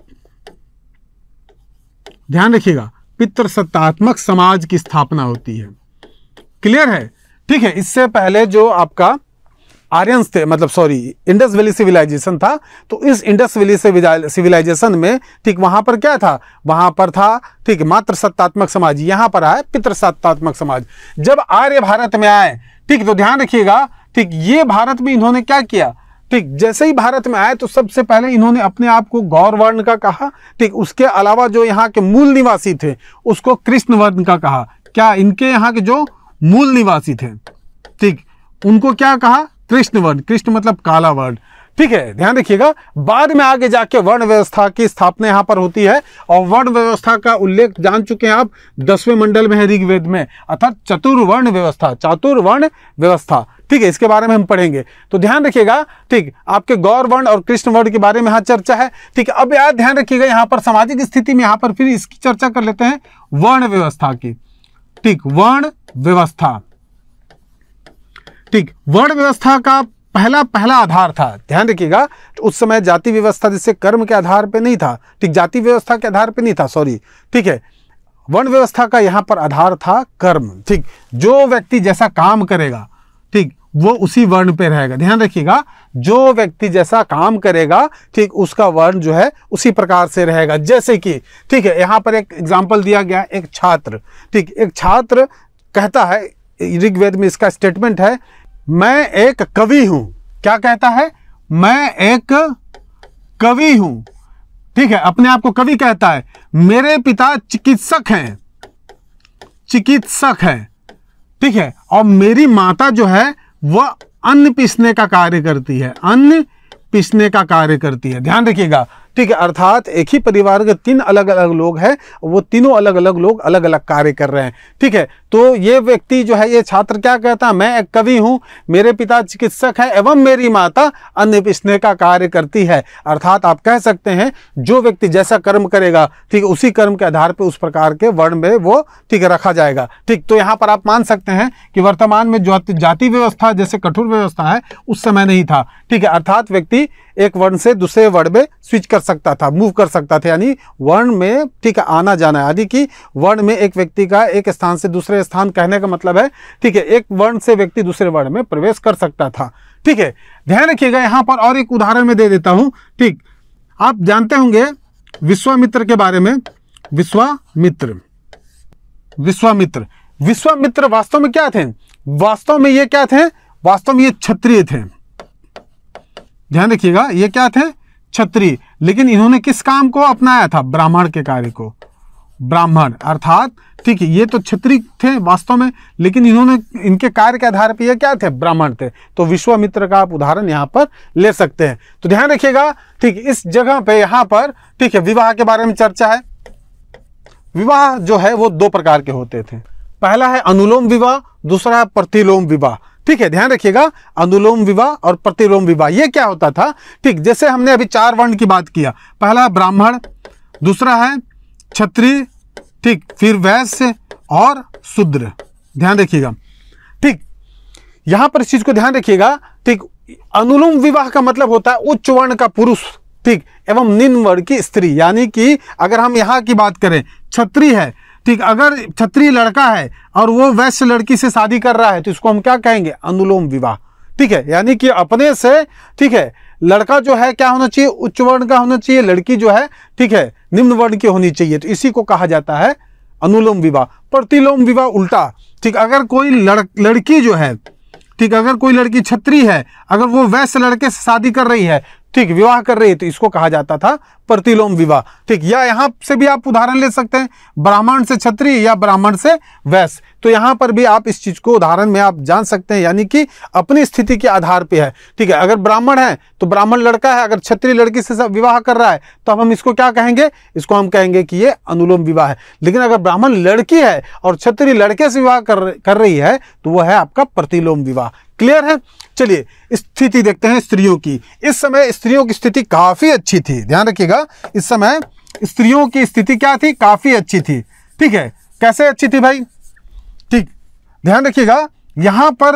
ध्यान रखिएगा पितृ सत्तात्मक समाज की स्थापना होती है क्लियर है ठीक है इससे पहले जो आपका आर्यंस थे मतलब सॉरी इंडस वैली सिविलाइजेशन था तो इस इंडस वैली सिविलाइजेशन में ठीक वहां पर क्या था वहां पर था ठीक मात्र सत्तात्मक समाज यहां पर आए पितृ सत्तात्मक समाज जब आर्य भारत में आए ठीक तो ध्यान रखिएगा ठीक ये भारत में इन्होंने क्या किया ठीक जैसे ही भारत में आए तो सबसे पहले इन्होंने अपने आप को गौर वर्ण का कहा ठीक उसके अलावा जो यहाँ के मूल निवासी थे उसको कृष्ण वर्ण का कहा क्या इनके यहाँ के जो मूल निवासी थे ठीक उनको क्या कहा कृष्ण वर्ण कृष्ण मतलब काला वर्ण ठीक है ध्यान रखिएगा बाद में आगे जाके वर्ण व्यवस्था की स्थापना यहाँ पर होती है और वर्ण व्यवस्था का उल्लेख जान चुके हैं आप दसवें मंडल में है ऋग्वेद में अर्थात चतुर्वर्ण व्यवस्था चतुर्वर्ण व्यवस्था ठीक है इसके बारे में हम पढ़ेंगे तो ध्यान रखिएगा ठीक आपके गौर वर्ण और कृष्ण वर्ण के बारे में यहां चर्चा है ठीक अब याद ध्यान रखिएगा यहां पर सामाजिक स्थिति में यहां पर फिर इसकी चर्चा कर लेते हैं वर्ण व्यवस्था की ठीक वर्ण व्यवस्था ठीक वर्ण व्यवस्था का पहला पहला आधार था ध्यान रखिएगा उस समय जाति व्यवस्था जिससे कर्म के आधार पर नहीं था ठीक जाति व्यवस्था के आधार पर नहीं था सॉरी ठीक है वर्ण व्यवस्था का यहां पर आधार था कर्म ठीक जो व्यक्ति जैसा काम करेगा वो उसी वर्ण पे रहेगा ध्यान रखिएगा जो व्यक्ति जैसा काम करेगा ठीक उसका वर्ण जो है उसी प्रकार से रहेगा जैसे कि ठीक है यहां पर एक एग्जाम्पल दिया गया एक छात्र ठीक एक छात्र कहता है ऋग्वेद में इसका स्टेटमेंट है मैं एक कवि हूं क्या कहता है मैं एक कवि हूं ठीक है अपने आप को कवि कहता है मेरे पिता चिकित्सक हैं चिकित्सक हैं ठीक है और मेरी माता जो है वह अन्न पिसने का कार्य करती है अन्न पिसने का कार्य करती है ध्यान रखिएगा ठीक है अर्थात एक ही परिवार के तीन अलग अलग लोग हैं वो तीनों अलग अलग लोग अलग अलग कार्य कर रहे हैं ठीक है तो ये व्यक्ति जो है ये छात्र क्या कहता है मैं एक कवि हूँ मेरे पिता चिकित्सक हैं एवं मेरी माता अन्य स्नेह का कार्य करती है अर्थात आप कह सकते हैं जो व्यक्ति जैसा कर्म करेगा ठीक उसी कर्म के आधार पर उस प्रकार के वर्ण में वो ठीक रखा जाएगा ठीक तो यहाँ पर आप मान सकते हैं कि वर्तमान में जो जाति व्यवस्था जैसे कठोर व्यवस्था है उस समय नहीं था ठीक है अर्थात व्यक्ति एक वर्ण से दूसरे वर्ण में स्विच कर सकता था मूव कर सकता था यानी वर्ण में ठीक है आना जाना यानी कि वर्ण में एक व्यक्ति का एक स्थान से दूसरे स्थान कहने का मतलब है ठीक है एक वर्ण से व्यक्ति दूसरे वर्ण में प्रवेश कर सकता था ठीक है ध्यान रखिएगा यहाँ पर और एक उदाहरण में दे देता हूँ ठीक आप जानते होंगे विश्वामित्र के बारे में विश्वामित्र विश्वामित्र विश्वामित्र वास्तव में क्या थे वास्तव में ये क्या थे वास्तव में ये क्षत्रिय थे ध्यान रखिएगा ये क्या थे छत्री लेकिन इन्होंने किस काम को अपनाया था ब्राह्मण के कार्य को ब्राह्मण अर्थात ठीक है ये तो छत्री थे वास्तव में लेकिन इन्होंने इनके कार्य के आधार पर ये क्या थे ब्राह्मण थे तो विश्वामित्र का आप उदाहरण यहाँ पर ले सकते हैं तो ध्यान रखिएगा ठीक इस जगह पे यहाँ पर ठीक है विवाह के बारे में चर्चा है विवाह जो है वो दो प्रकार के होते थे पहला है अनुलोम विवाह दूसरा है प्रतिलोम विवाह ठीक है ध्यान रखिएगा अनुलोम विवाह और प्रतिलोम विवाह ये क्या होता था ठीक जैसे हमने अभी चार वर्ण की बात किया पहला ब्राह्मण दूसरा है क्षत्रिय ठीक फिर वैश्य और शूद्र ध्यान रखिएगा ठीक यहां पर इस चीज को ध्यान रखिएगा ठीक अनुलोम विवाह का मतलब होता है उच्च वर्ण का पुरुष ठीक एवं निम्न वर्ण की स्त्री यानी कि अगर हम यहां की बात करें छत्री है ठीक अगर छत्री लड़का है और वो वैश्य लड़की से शादी कर रहा है तो इसको हम क्या कहेंगे अनुलोम विवाह ठीक है यानी कि अपने से ठीक है लड़का जो है क्या होना चाहिए उच्च वर्ण का होना चाहिए लड़की जो है ठीक है निम्न वर्ण की होनी चाहिए तो इसी को कहा जाता है अनुलोम विवाह प्रतिलोम विवाह उल्टा ठीक अगर कोई लड़ लड़की जो है ठीक अगर कोई लड़की छत्री है अगर वो वैश्य लड़के से शादी कर रही है ठीक विवाह कर रही तो इसको कहा जाता था प्रतिलोम विवाह ठीक या यहां से भी आप उदाहरण ले सकते हैं ब्राह्मण से क्षत्रिय या ब्राह्मण से वैश्य तो यहाँ पर भी आप इस चीज़ को उदाहरण में आप जान सकते हैं यानी कि अपनी स्थिति के आधार पर है ठीक है अगर ब्राह्मण है तो ब्राह्मण लड़का है अगर क्षत्रिय लड़की से विवाह कर रहा है तो हम इसको क्या कहेंगे इसको हम कहेंगे कि ये अनुलोम विवाह है लेकिन अगर ब्राह्मण लड़की है और क्षत्रिय लड़के से विवाह कर कर रही है तो वह है आपका प्रतिलोम विवाह क्लियर है चलिए स्थिति देखते हैं स्त्रियों की इस समय स्त्रियों की स्थिति काफ़ी अच्छी थी ध्यान रखिएगा इस समय स्त्रियों की स्थिति क्या थी काफ़ी अच्छी थी ठीक है कैसे अच्छी थी भाई ध्यान रखिएगा यहाँ पर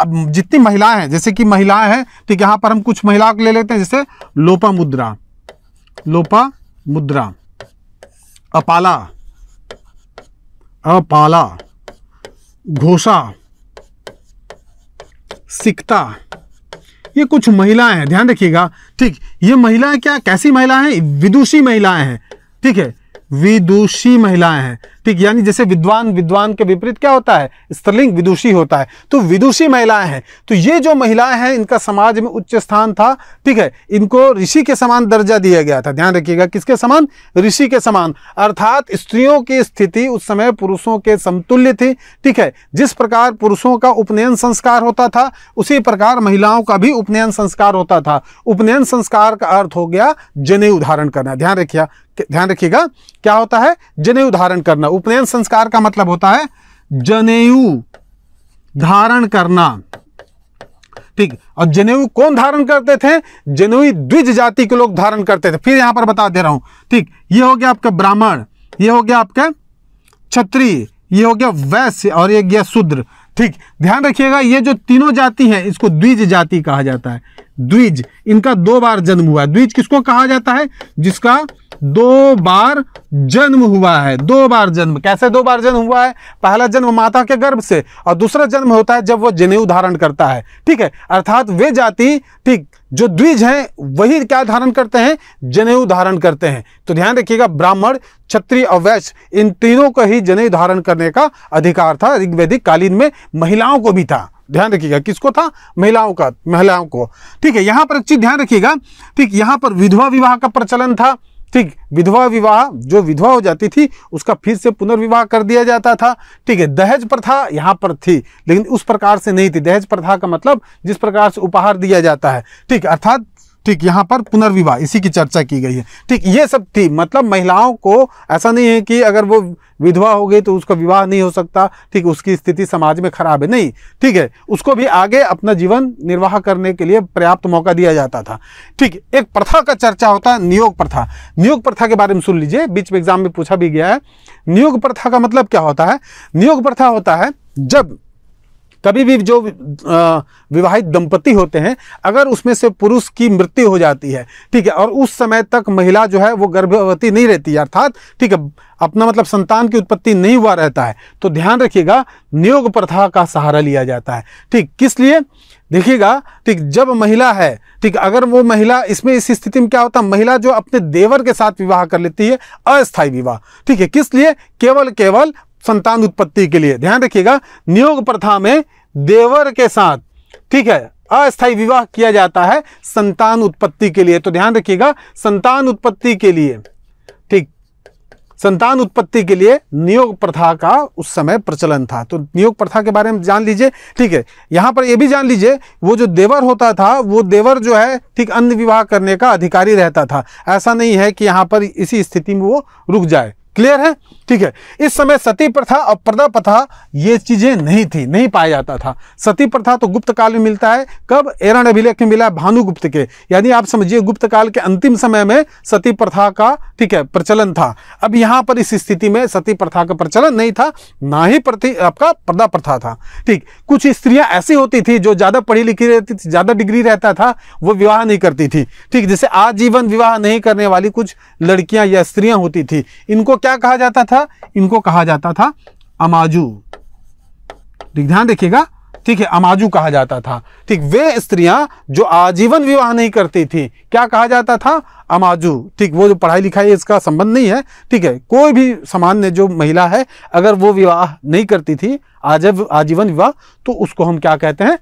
अब जितनी महिलाएं हैं जैसे कि महिलाएं हैं ठीक यहाँ पर हम कुछ महिलाओं को ले लेते हैं जैसे लोपा मुद्रा लोपा मुद्रा अपाला अपाला घोषा सिकता ये कुछ महिलाएं हैं ध्यान रखिएगा ठीक ये महिलाएं क्या कैसी महिलाएं हैं विदुषी महिलाएं हैं ठीक है विदुषी महिलाएं हैं स्पीक यानी जैसे विद्वान विद्वान के विपरीत क्या होता है स्त्रीलिंग विदुषी होता है तो विदुषी महिलाएं हैं तो ये जो महिलाएं हैं इनका समाज में उच्च स्थान था ठीक है इनको ऋषि के समान दर्जा दिया गया था ध्यान रखिएगा किसके समान ऋषि के समान अर्थात स्त्रियों की स्थिति उस समय पुरुषों के समतुल्य थी ठीक है जिस प्रकार पुरुषों का उपनयन संस्कार होता था उसी प्रकार महिलाओं का भी उपनयन संस्कार होता था उपनयन संस्कार का अर्थ हो गया जने उदाहरण करना ध्यान रखिए ध्यान रखिएगा क्या होता है जने उदाहरण करना उपनयन संस्कार का मतलब होता है जनेऊ धारण करना ठीक और जनेऊ कौन धारण करते थे जनेऊ द्विज जाति के लोग धारण करते थे फिर यहां पर बता दे रहा हूं ठीक ये हो गया आपका ब्राह्मण ये हो गया आपका क्षत्रिय ये हो गया वैश्य और ये गया शूद्र ठीक ध्यान रखिएगा ये जो तीनों जाति है इसको द्विज जाति कहा जाता है द्विज इनका दो बार जन्म हुआ है द्विज किसको कहा जाता है जिसका दो बार जन्म हुआ है दो बार जन्म कैसे दो बार जन्म हुआ है पहला जन्म माता के गर्भ से और दूसरा जन्म होता है जब वो जनेऊ धारण करता है ठीक है अर्थात वे जाति ठीक जो द्विज हैं वही क्या धारण करते हैं जनेऊ धारण करते हैं तो ध्यान रखिएगा ब्राह्मण क्षत्रिय और वैश्य इन तीनों को ही जनेऊ धारण करने का अधिकार था ऋग्वेदिक कालीन में महिलाओं को भी था ध्यान रखिएगा किसको था महिलाओं का महिलाओं को ठीक है यहाँ पर एक चीज ध्यान रखिएगा ठीक यहाँ पर विधवा विवाह का प्रचलन था ठीक विधवा विवाह जो विधवा हो जाती थी उसका फिर से पुनर्विवाह कर दिया जाता था ठीक है दहेज प्रथा यहाँ पर थी लेकिन उस प्रकार से नहीं थी दहेज प्रथा का मतलब जिस प्रकार से उपहार दिया जाता है ठीक अर्थात ठीक यहाँ पर पुनर्विवाह इसी की चर्चा की गई है ठीक ये सब थी मतलब महिलाओं को ऐसा नहीं है कि अगर वो विधवा हो गई तो उसका विवाह नहीं हो सकता ठीक उसकी स्थिति समाज में खराब है नहीं ठीक है उसको भी आगे अपना जीवन निर्वाह करने के लिए पर्याप्त मौका दिया जाता था ठीक एक प्रथा का चर्चा होता है नियोग प्रथा नियोग प्रथा के बारे में सुन लीजिए बीच में एग्जाम में पूछा भी गया है नियोग प्रथा का मतलब क्या होता है नियोग प्रथा होता है जब कभी भी जो विवाहित दंपति होते हैं अगर उसमें से पुरुष की मृत्यु हो जाती है ठीक है और उस समय तक महिला जो है वो गर्भवती नहीं रहती अर्थात ठीक है अपना मतलब संतान की उत्पत्ति नहीं हुआ रहता है तो ध्यान रखिएगा नियोग प्रथा का सहारा लिया जाता है ठीक किस लिए देखिएगा ठीक जब महिला है ठीक अगर वो महिला इसमें इस स्थिति में क्या होता है महिला जो अपने देवर के साथ विवाह कर लेती है अस्थायी विवाह ठीक है किस लिए केवल केवल संतान उत्पत्ति के लिए ध्यान रखिएगा नियोग प्रथा में देवर के साथ ठीक है अस्थायी विवाह किया जाता है संतान उत्पत्ति के लिए तो ध्यान रखिएगा संतान उत्पत्ति के लिए ठीक संतान उत्पत्ति के लिए नियोग प्रथा का उस समय प्रचलन था तो नियोग प्रथा के बारे में जान लीजिए ठीक है यहां पर यह भी जान लीजिए वो जो देवर होता था वो देवर जो है ठीक अन्य विवाह करने का अधिकारी रहता था ऐसा नहीं है कि यहां पर इसी स्थिति में वो रुक जाए क्लियर है ठीक है इस समय सती प्रथा और पर्दा प्रथा ये चीज़ें नहीं थी नहीं पाया जाता था सती प्रथा तो गुप्त काल में मिलता है कब एरण अभिलेख में मिला भानुगुप्त के यानी आप समझिए गुप्त काल के अंतिम समय में सती प्रथा का ठीक है प्रचलन था अब यहां पर इस स्थिति में सती प्रथा का प्रचलन नहीं था ना ही प्रति आपका पर्दा प्रथा था ठीक कुछ स्त्रियां ऐसी होती थी जो ज़्यादा पढ़ी लिखी रहती थी ज़्यादा डिग्री रहता था वो विवाह नहीं करती थी ठीक जैसे आजीवन विवाह नहीं करने वाली कुछ लड़कियां या स्त्रियां होती थी इनको क्या कहा जाता था इनको कहा जाता था अमाजू ध्यान देखिएगा ठीक है अमाजू कहा जाता था ठीक वे स्त्रियां जो आजीवन विवाह नहीं करती थी क्या कहा जाता था अमाजू ठीक वो जो पढ़ाई लिखाई इसका संबंध नहीं है ठीक है कोई भी सामान्य जो महिला है अगर वो विवाह नहीं करती थी आजब आजीवन विवाह तो उसको हम क्या कहते हैं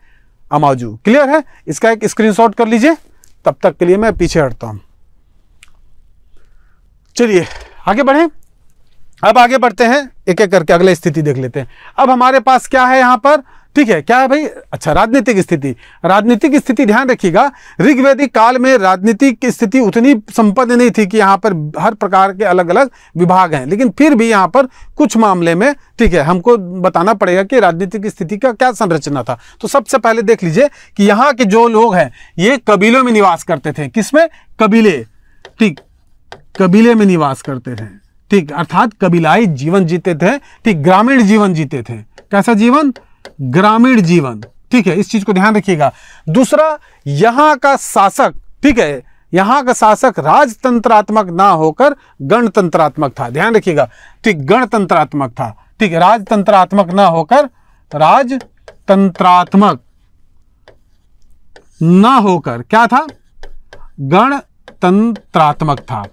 अमाजू क्लियर है इसका एक स्क्रीनशॉट कर लीजिए तब तक के लिए मैं पीछे हटता हूं चलिए आगे बढ़े अब आगे बढ़ते हैं एक एक करके अगले स्थिति देख लेते हैं अब हमारे पास क्या है यहाँ पर ठीक है क्या है भाई अच्छा राजनीतिक स्थिति राजनीतिक स्थिति ध्यान रखिएगा ऋग्वेदिक काल में राजनीतिक स्थिति उतनी संपन्न नहीं थी कि यहाँ पर हर प्रकार के अलग अलग विभाग हैं लेकिन फिर भी यहाँ पर कुछ मामले में ठीक है हमको बताना पड़ेगा कि राजनीतिक स्थिति का क्या संरचना था तो सबसे पहले देख लीजिए कि यहाँ के जो लोग हैं ये कबीलों में निवास करते थे किसमें कबीले ठीक कबीले में निवास करते थे ठीक अर्थात कबीलाई जीवन जीते थे ठीक ग्रामीण जीवन जीते थे कैसा जीवन ग्रामीण जीवन ठीक है इस चीज को ध्यान रखिएगा दूसरा यहां का शासक ठीक है यहां का शासक राजतंत्रात्मक ना होकर गणतंत्रात्मक था ध्यान रखिएगा ठीक गणतंत्रात्मक था ठीक है राजतंत्रात्मक ना होकर राजतंत्रात्मक ना होकर क्या था गणतंत्रात्मक था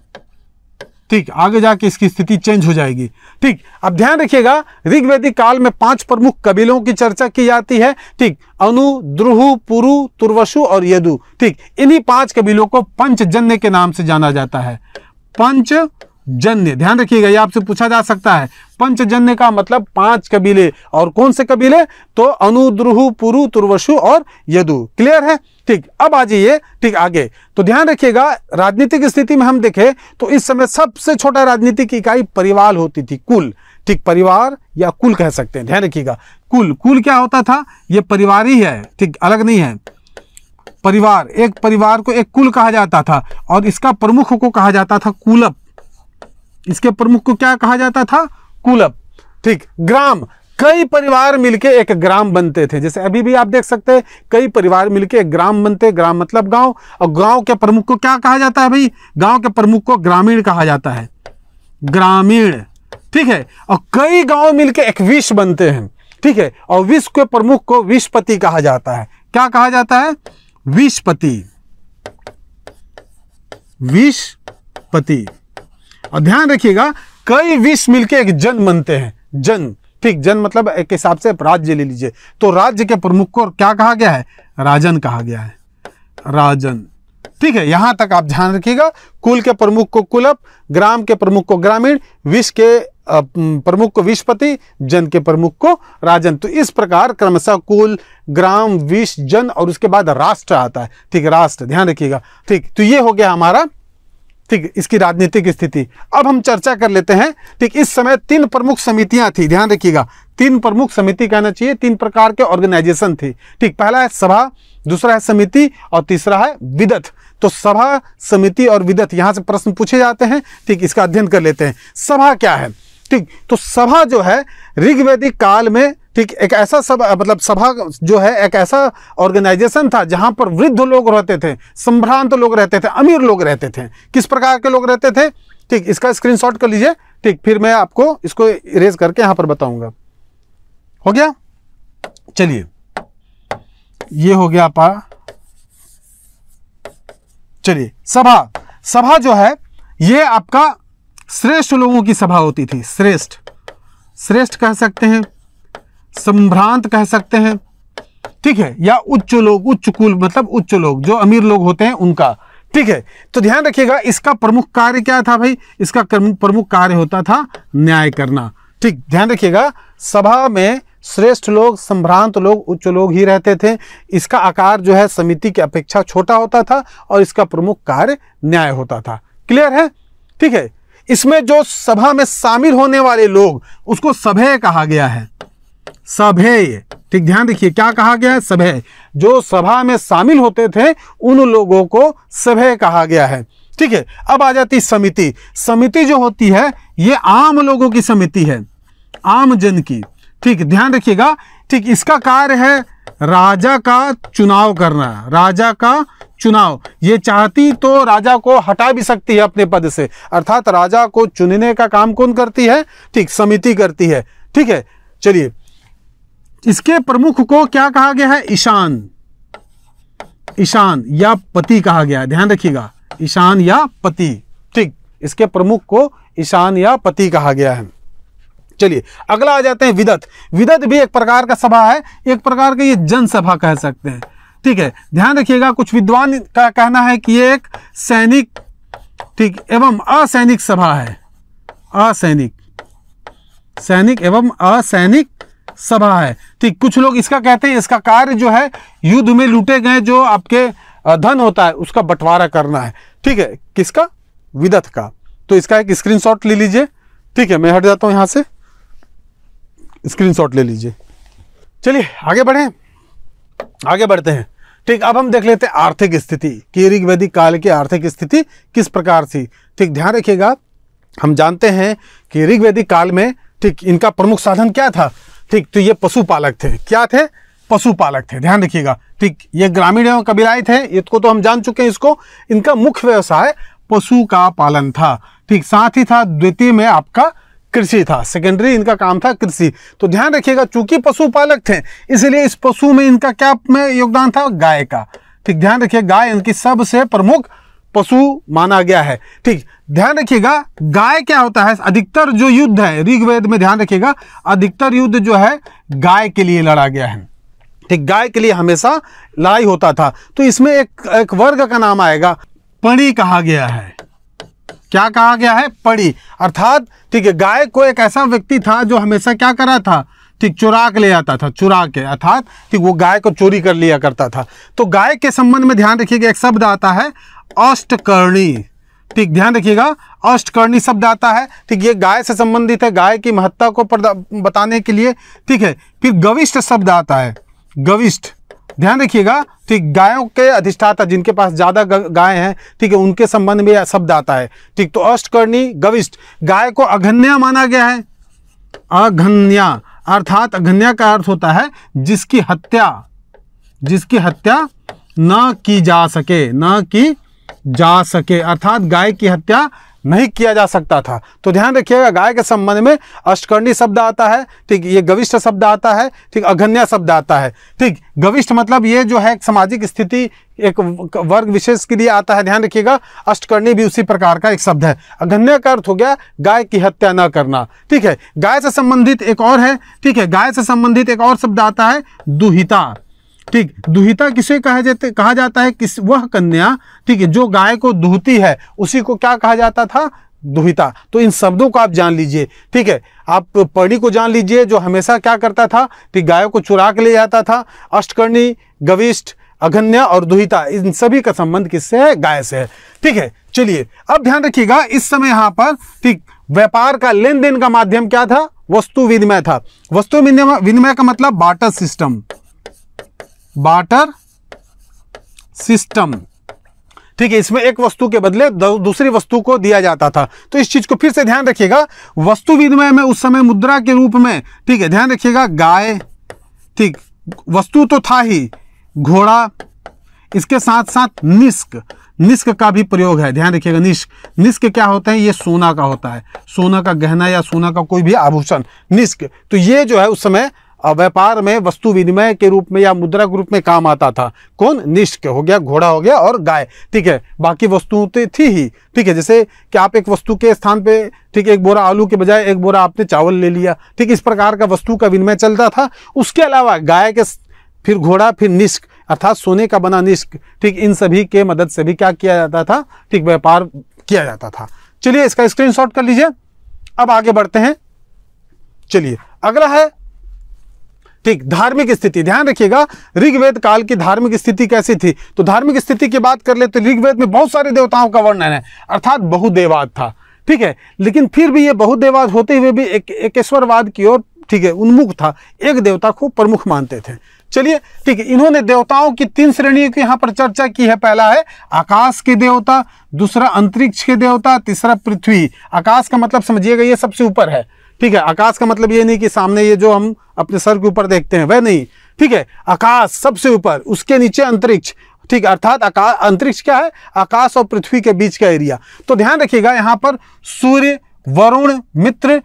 ठीक आगे जाके इसकी स्थिति चेंज हो जाएगी ठीक अब ध्यान रखिएगा ऋग्वेदी काल में पांच प्रमुख कबीलों की चर्चा की जाती है ठीक अनु द्रुहु पुरु तुर्वशु और यदु ठीक इन्हीं पांच कबीलों को पंचजन्य के नाम से जाना जाता है पंचजन्य ध्यान रखिएगा ये आपसे पूछा जा सकता है पंचजन्य का मतलब पांच कबीले और कौन से कबीले तो अनुद्रुहु पुरु तुर्वशु और यदु क्लियर है ठीक अब आ जाइए ठीक आगे तो ध्यान रखिएगा राजनीतिक स्थिति में हम देखें तो इस समय सबसे छोटा राजनीतिक इकाई परिवार होती थी कुल ठीक परिवार या कुल कह सकते हैं ध्यान रखिएगा कुल कुल क्या होता था ये परिवार ही है ठीक अलग नहीं है परिवार एक परिवार को एक कुल कहा जाता था और इसका प्रमुख को कहा जाता था कुलप इसके प्रमुख को क्या कहा जाता था कुलप ठीक ग्राम कई परिवार मिलके एक ग्राम बनते थे जैसे अभी भी आप देख सकते हैं कई परिवार मिलके एक ग्राम बनते ग्राम मतलब गांव और गांव के प्रमुख को क्या कहा जाता है भाई गांव के प्रमुख को ग्रामीण कहा जाता है ग्रामीण ठीक है और कई गांव मिलके एक विश्व बनते हैं ठीक है और विश्व के प्रमुख को विश्वपति कहा जाता है क्या कहा जाता है विश्वपति विश्वपति और ध्यान रखिएगा कई विष मिलकर एक जन बनते हैं जन ठीक जन मतलब एक हिसाब से राज्य ले लीजिए तो राज्य के प्रमुख को क्या कहा गया है राजन कहा गया है राजन ठीक है यहां तक आप ध्यान रखिएगा कुल के प्रमुख को कुलप ग्राम के प्रमुख को ग्रामीण विश्व के प्रमुख को विश्वपति जन के प्रमुख को राजन तो इस प्रकार क्रमशः कुल ग्राम विश्व जन और उसके बाद राष्ट्र आता है ठीक राष्ट्र ध्यान रखिएगा ठीक तो ये हो गया हमारा राजनीतिक इसकी राजनीतिक स्थिति अब हम चर्चा कर लेते हैं ठीक इस समय तीन प्रमुख समितियां थी ध्यान रखिएगा तीन प्रमुख समिति कहना चाहिए तीन प्रकार के ऑर्गेनाइजेशन थे ठीक पहला है सभा दूसरा है समिति और तीसरा है विदत तो सभा समिति और विदत यहां से प्रश्न पूछे जाते हैं ठीक इसका अध्ययन कर लेते हैं सभा क्या है ठीक तो सभा जो है ऋग्वेदिक काल में ठीक एक ऐसा सब मतलब सभा जो है एक ऐसा ऑर्गेनाइजेशन था जहां पर वृद्ध लोग रहते थे संभ्रांत लोग रहते थे अमीर लोग रहते थे किस प्रकार के लोग रहते थे ठीक इसका स्क्रीनशॉट कर लीजिए ठीक फिर मैं आपको इसको इरेज करके यहां पर बताऊंगा हो गया चलिए ये हो गया आपा चलिए सभा सभा जो है ये आपका श्रेष्ठ लोगों की सभा होती थी श्रेष्ठ श्रेष्ठ कह सकते हैं संभ्रांत कह सकते हैं ठीक है या उच्च लोग उच्च कुल मतलब उच्च लोग जो अमीर लोग होते हैं उनका ठीक है तो ध्यान रखिएगा इसका प्रमुख कार्य क्या था भाई इसका प्रमुख कार्य होता था न्याय करना ठीक ध्यान रखिएगा सभा में श्रेष्ठ लोग संभ्रांत लोग उच्च लोग ही रहते थे इसका आकार जो है समिति की अपेक्षा छोटा होता था और इसका प्रमुख कार्य न्याय होता था क्लियर है ठीक है इसमें जो सभा में शामिल होने वाले लोग उसको सभे कहा गया है सभेय ठीक ध्यान रखिए क्या कहा गया है सभेय जो सभा में शामिल होते थे उन लोगों को सभेय कहा गया है ठीक है अब आ जाती समिति समिति जो होती है ये आम लोगों की समिति है आम जन की ठीक ध्यान रखिएगा ठीक इसका कार्य है राजा का चुनाव करना राजा का चुनाव ये चाहती तो राजा को हटा भी सकती है अपने पद से अर्थात राजा को चुनने का काम कौन करती है ठीक समिति करती है ठीक है चलिए इसके प्रमुख को क्या कहा गया है ईशान ईशान या पति कहा गया है ध्यान रखिएगा ईशान या पति ठीक इसके प्रमुख को ईशान या पति कहा गया है चलिए अगला आ जाते हैं विदत विदत भी एक प्रकार का सभा है एक प्रकार का ये जनसभा कह सकते हैं ठीक है ध्यान रखिएगा कुछ विद्वान का कहना है कि ये एक सैनिक ठीक एवं असैनिक सभा है असैनिक सैनिक एवं असैनिक सभा है ठीक कुछ लोग इसका कहते हैं इसका कार्य जो है युद्ध में लूटे गए जो आपके धन होता है उसका बंटवारा करना है ठीक है किसका विदत का तो इसका एक स्क्रीनशॉट ले लीजिए ठीक है मैं हट जाता हूँ यहाँ से स्क्रीनशॉट ले लीजिए चलिए आगे बढ़ें आगे बढ़ते हैं ठीक अब हम देख लेते हैं आर्थिक स्थिति कि ऋग वैदिक काल की आर्थिक स्थिति किस प्रकार थी ठीक ध्यान रखिएगा हम जानते हैं कि ऋग वैदिक काल में ठीक इनका प्रमुख साधन क्या था ठीक तो ये पशुपालक थे क्या थे पशुपालक थे ध्यान रखिएगा ठीक ये ग्रामीण एवं कबीलाई थे इसको तो हम जान चुके हैं इसको इनका मुख्य व्यवसाय पशु का पालन था ठीक साथ ही था द्वितीय में आपका कृषि था सेकेंडरी इनका काम था कृषि तो ध्यान रखिएगा चूंकि पशुपालक थे इसलिए इस पशु में इनका क्या में योगदान था गाय का ठीक ध्यान रखिए गाय इनकी सबसे प्रमुख पशु माना गया है ठीक ध्यान रखिएगा गाय क्या होता है अधिकतर जो युद्ध है ऋग्वेद में ध्यान रखिएगा अधिकतर युद्ध जो है गाय के लिए लड़ा गया है ठीक गाय के लिए हमेशा लड़ाई होता था तो इसमें एक एक वर्ग का नाम आएगा पड़ी कहा गया है क्या कहा गया है पड़ी अर्थात ठीक है गाय को एक ऐसा व्यक्ति था जो हमेशा क्या करा था ठीक चुरा के ले आता था चुरा के अर्थात ठीक वो गाय को चोरी कर लिया करता था तो गाय के संबंध में ध्यान रखिएगा एक शब्द आता है अष्टकर्णी ठीक ध्यान रखिएगा अष्टकर्णी शब्द आता है ठीक ये गाय से संबंधित है गाय की महत्ता को बताने के लिए ठीक है फिर गविष्ठ शब्द आता है गविष्ठ ध्यान रखिएगा ठीक गायों के अधिष्ठाता जिनके पास ज़्यादा गाय हैं ठीक है उनके संबंध में शब्द आता है ठीक तो अष्टकर्णी गविष्ठ गाय को अघन्या माना गया है अघन्या अर्थात अघन्या का अर्थ होता है जिसकी हत्या जिसकी हत्या ना की जा सके ना की जा सके अर्थात गाय की हत्या नहीं किया जा सकता था तो ध्यान रखिएगा गाय के संबंध में अष्टकर्णी शब्द आता है ठीक ये गविष्ठ शब्द आता है ठीक अघन्या शब्द आता है ठीक गविष्ठ मतलब ये जो है सामाजिक स्थिति एक वर्ग विशेष के लिए आता है ध्यान रखिएगा अष्टकर्णी भी उसी प्रकार का एक शब्द है अघन्य का अर्थ हो गया गाय की हत्या न करना ठीक है गाय से संबंधित एक और है ठीक है गाय से संबंधित एक और शब्द आता है दुहिता ठीक दुहिता किसे कहा जाते कहा जाता है किस वह कन्या ठीक है जो गाय को दुहती है उसी को क्या कहा जाता था दुहिता तो इन शब्दों को आप जान लीजिए ठीक है आप पर्णी को जान लीजिए जो हमेशा क्या करता था ठीक गायों को चुरा के ले जाता था अष्टकर्णी गविष्ठ अघन्या और दुहिता इन सभी का संबंध किससे है गाय से है ठीक है चलिए अब ध्यान रखिएगा इस समय यहां पर ठीक व्यापार का लेन देन का माध्यम क्या था वस्तु विनिमय था वस्तु विनिमय का मतलब बाटर सिस्टम बाटर सिस्टम ठीक है इसमें एक वस्तु के बदले दूसरी वस्तु को दिया जाता था तो इस चीज को फिर से ध्यान रखिएगा वस्तु विनिमय में उस समय मुद्रा के रूप में ठीक है ध्यान रखिएगा गाय ठीक वस्तु तो था ही घोड़ा इसके साथ साथ निस्क निस्क का भी प्रयोग है ध्यान रखिएगा निस्क निस्क क्या होता है ये सोना का होता है सोना का गहना या सोना का कोई भी आभूषण निस्क तो ये जो है उस समय व्यापार में वस्तु विनिमय के रूप में या मुद्रा के रूप में काम आता था कौन निष्क हो गया घोड़ा हो गया और गाय ठीक है बाकी वस्तुओं तो थी ही ठीक है जैसे कि आप एक वस्तु के स्थान पे ठीक है एक बोरा आलू के बजाय एक बोरा आपने चावल ले लिया ठीक इस प्रकार का वस्तु का विनिमय चलता था उसके अलावा गाय के फिर घोड़ा फिर निष्क अर्थात सोने का बना निष्क ठीक इन सभी के मदद से भी क्या किया जाता था ठीक व्यापार किया जाता था चलिए इसका स्क्रीनशॉट कर लीजिए अब आगे बढ़ते हैं चलिए अगला है ठीक धार्मिक स्थिति ध्यान रखिएगा ऋग्वेद काल की धार्मिक स्थिति कैसी थी तो धार्मिक स्थिति की बात कर ले तो ऋग्वेद में बहुत सारे देवताओं का वर्णन है अर्थात बहुदेवाद था ठीक है लेकिन फिर भी ये बहुदेवाद होते हुए भी एक एकेश्वरवाद की ओर ठीक है उन्मुख था एक देवता को प्रमुख मानते थे चलिए ठीक है इन्होंने देवताओं की तीन श्रेणियों की यहाँ पर चर्चा की है पहला है आकाश के देवता दूसरा अंतरिक्ष के देवता तीसरा पृथ्वी आकाश का मतलब समझिएगा ये सबसे ऊपर है ठीक है आकाश का मतलब ये नहीं कि सामने ये जो हम अपने सर के ऊपर देखते हैं वह नहीं ठीक है आकाश सबसे ऊपर उसके नीचे अंतरिक्ष ठीक अर्थात आकाश अंतरिक्ष क्या है आकाश और पृथ्वी के बीच का एरिया तो ध्यान रखिएगा यहाँ पर सूर्य वरुण मित्र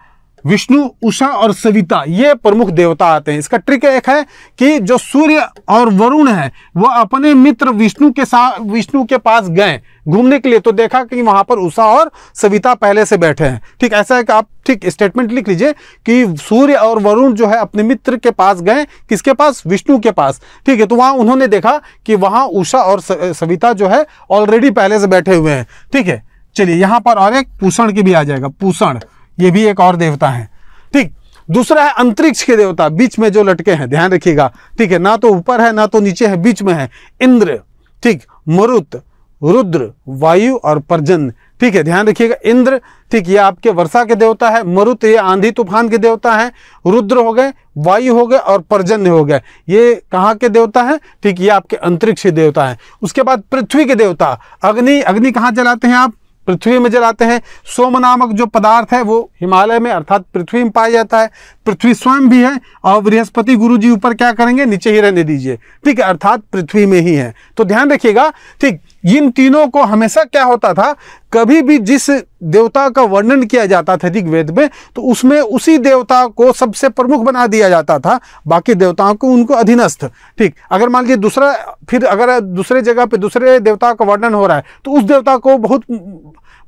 विष्णु उषा और सविता ये प्रमुख देवता आते हैं इसका ट्रिक एक है कि जो सूर्य और वरुण है वह अपने मित्र विष्णु के साथ विष्णु के पास गए घूमने के लिए तो देखा कि वहां पर उषा और सविता पहले से बैठे हैं ठीक ऐसा है कि आप ठीक स्टेटमेंट लिख लीजिए कि सूर्य और वरुण जो है अपने मित्र के पास गए किसके पास विष्णु के पास ठीक है तो वहां उन्होंने देखा कि वहां उषा और सविता जो है ऑलरेडी पहले से बैठे हुए हैं ठीक है चलिए यहां पर और एक पूषण की भी आ जाएगा पूषण ये भी एक और देवता है ठीक दूसरा है अंतरिक्ष के देवता बीच में जो लटके हैं ध्यान रखिएगा ठीक है ना तो ऊपर है ना तो नीचे है बीच में है इंद्र ठीक मरुत रुद्र वायु और परजन ठीक है ध्यान रखिएगा इंद्र ठीक ये आपके वर्षा के देवता है मरुत ये आंधी तूफान के देवता है रुद्र हो गए वायु हो गए और परजन्य हो गए ये कहाँ के देवता है ठीक ये आपके अंतरिक्ष देवता है उसके बाद पृथ्वी के देवता अग्नि अग्नि कहाँ जलाते हैं आप पृथ्वी में जलाते हैं सोम नामक जो पदार्थ है वो हिमालय में अर्थात पृथ्वी में पाया जाता है पृथ्वी स्वयं भी है और बृहस्पति गुरु जी ऊपर क्या करेंगे नीचे ही रहने दीजिए ठीक है अर्थात पृथ्वी में ही है तो ध्यान रखिएगा ठीक इन तीनों को हमेशा क्या होता था कभी भी जिस देवता का वर्णन किया जाता था ऋग्वेद में तो उसमें उसी देवता को सबसे प्रमुख बना दिया जाता था बाकी देवताओं को उनको अधीनस्थ ठीक अगर मान लीजिए दूसरा फिर अगर दूसरे जगह पे दूसरे देवता का वर्णन हो रहा है तो उस देवता को बहुत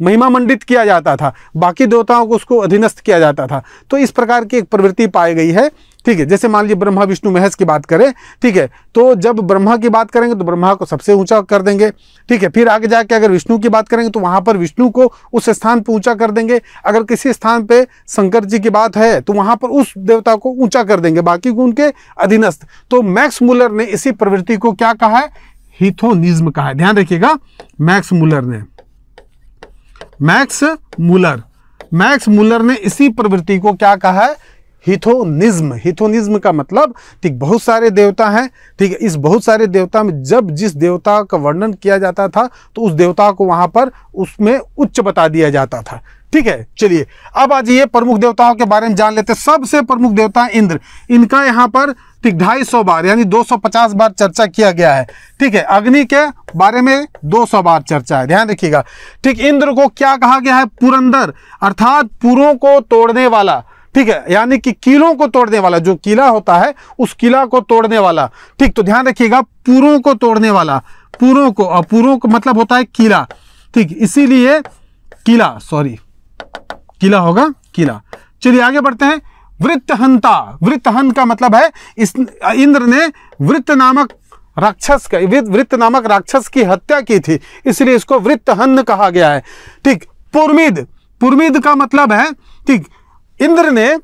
महिमा मंडित किया जाता था बाकी देवताओं को उसको अधीनस्थ किया जाता था तो इस प्रकार की एक प्रवृत्ति पाई गई है ठीक है जैसे मान लीजिए ब्रह्मा विष्णु महेश की बात करें ठीक है तो जब ब्रह्मा की बात करेंगे तो ब्रह्मा को सबसे ऊंचा कर देंगे ठीक है फिर आगे जाके अगर विष्णु की बात करेंगे तो वहाँ पर विष्णु को उस स्थान पर ऊंचा कर देंगे अगर किसी स्थान पर शंकर जी की बात है तो वहाँ पर उस देवता को ऊंचा कर देंगे बाकी गुण उनके अधीनस्थ तो मैक्स मुलर ने इसी प्रवृत्ति को क्या कहा है हिथोनिज्म कहा है ध्यान रखिएगा मैक्स मुलर ने मैक्स मुलर मैक्स मुलर ने इसी प्रवृत्ति को क्या कहा है हिथोनिज्म हिथोनिज्म का मतलब ठीक बहुत सारे देवता हैं ठीक है इस बहुत सारे देवता में जब जिस देवता का वर्णन किया जाता था तो उस देवता को वहां पर उसमें उच्च बता दिया जाता था ठीक है चलिए अब आज ये प्रमुख देवताओं के बारे में जान लेते हैं सबसे प्रमुख देवता है इंद्र इनका यहाँ पर ठीक ढाई सौ बार यानी 250 बार चर्चा किया गया है ठीक है अग्नि के बारे में 200 बार चर्चा है ध्यान रखिएगा ठीक इंद्र को क्या कहा गया है पुरंदर अर्थात पुरों को तोड़ने वाला ठीक है यानी कि किलों को तोड़ने वाला जो किला होता है उस किला को तोड़ने वाला ठीक तो ध्यान रखिएगा पुरों को तोड़ने वाला पुरों को पुरों का मतलब होता है किला ठीक इसीलिए किला सॉरी किला होगा किला चलिए आगे बढ़ते हैं वृत्तहंता वृत्तहन का मतलब है इस इंद्र ने वृत्त नामक राक्षस का वृत्त नामक राक्षस की हत्या की थी इसलिए इसको वृत्तहन कहा गया है ठीक पुरमिद पुरमिद का मतलब है ठीक इंद्र ने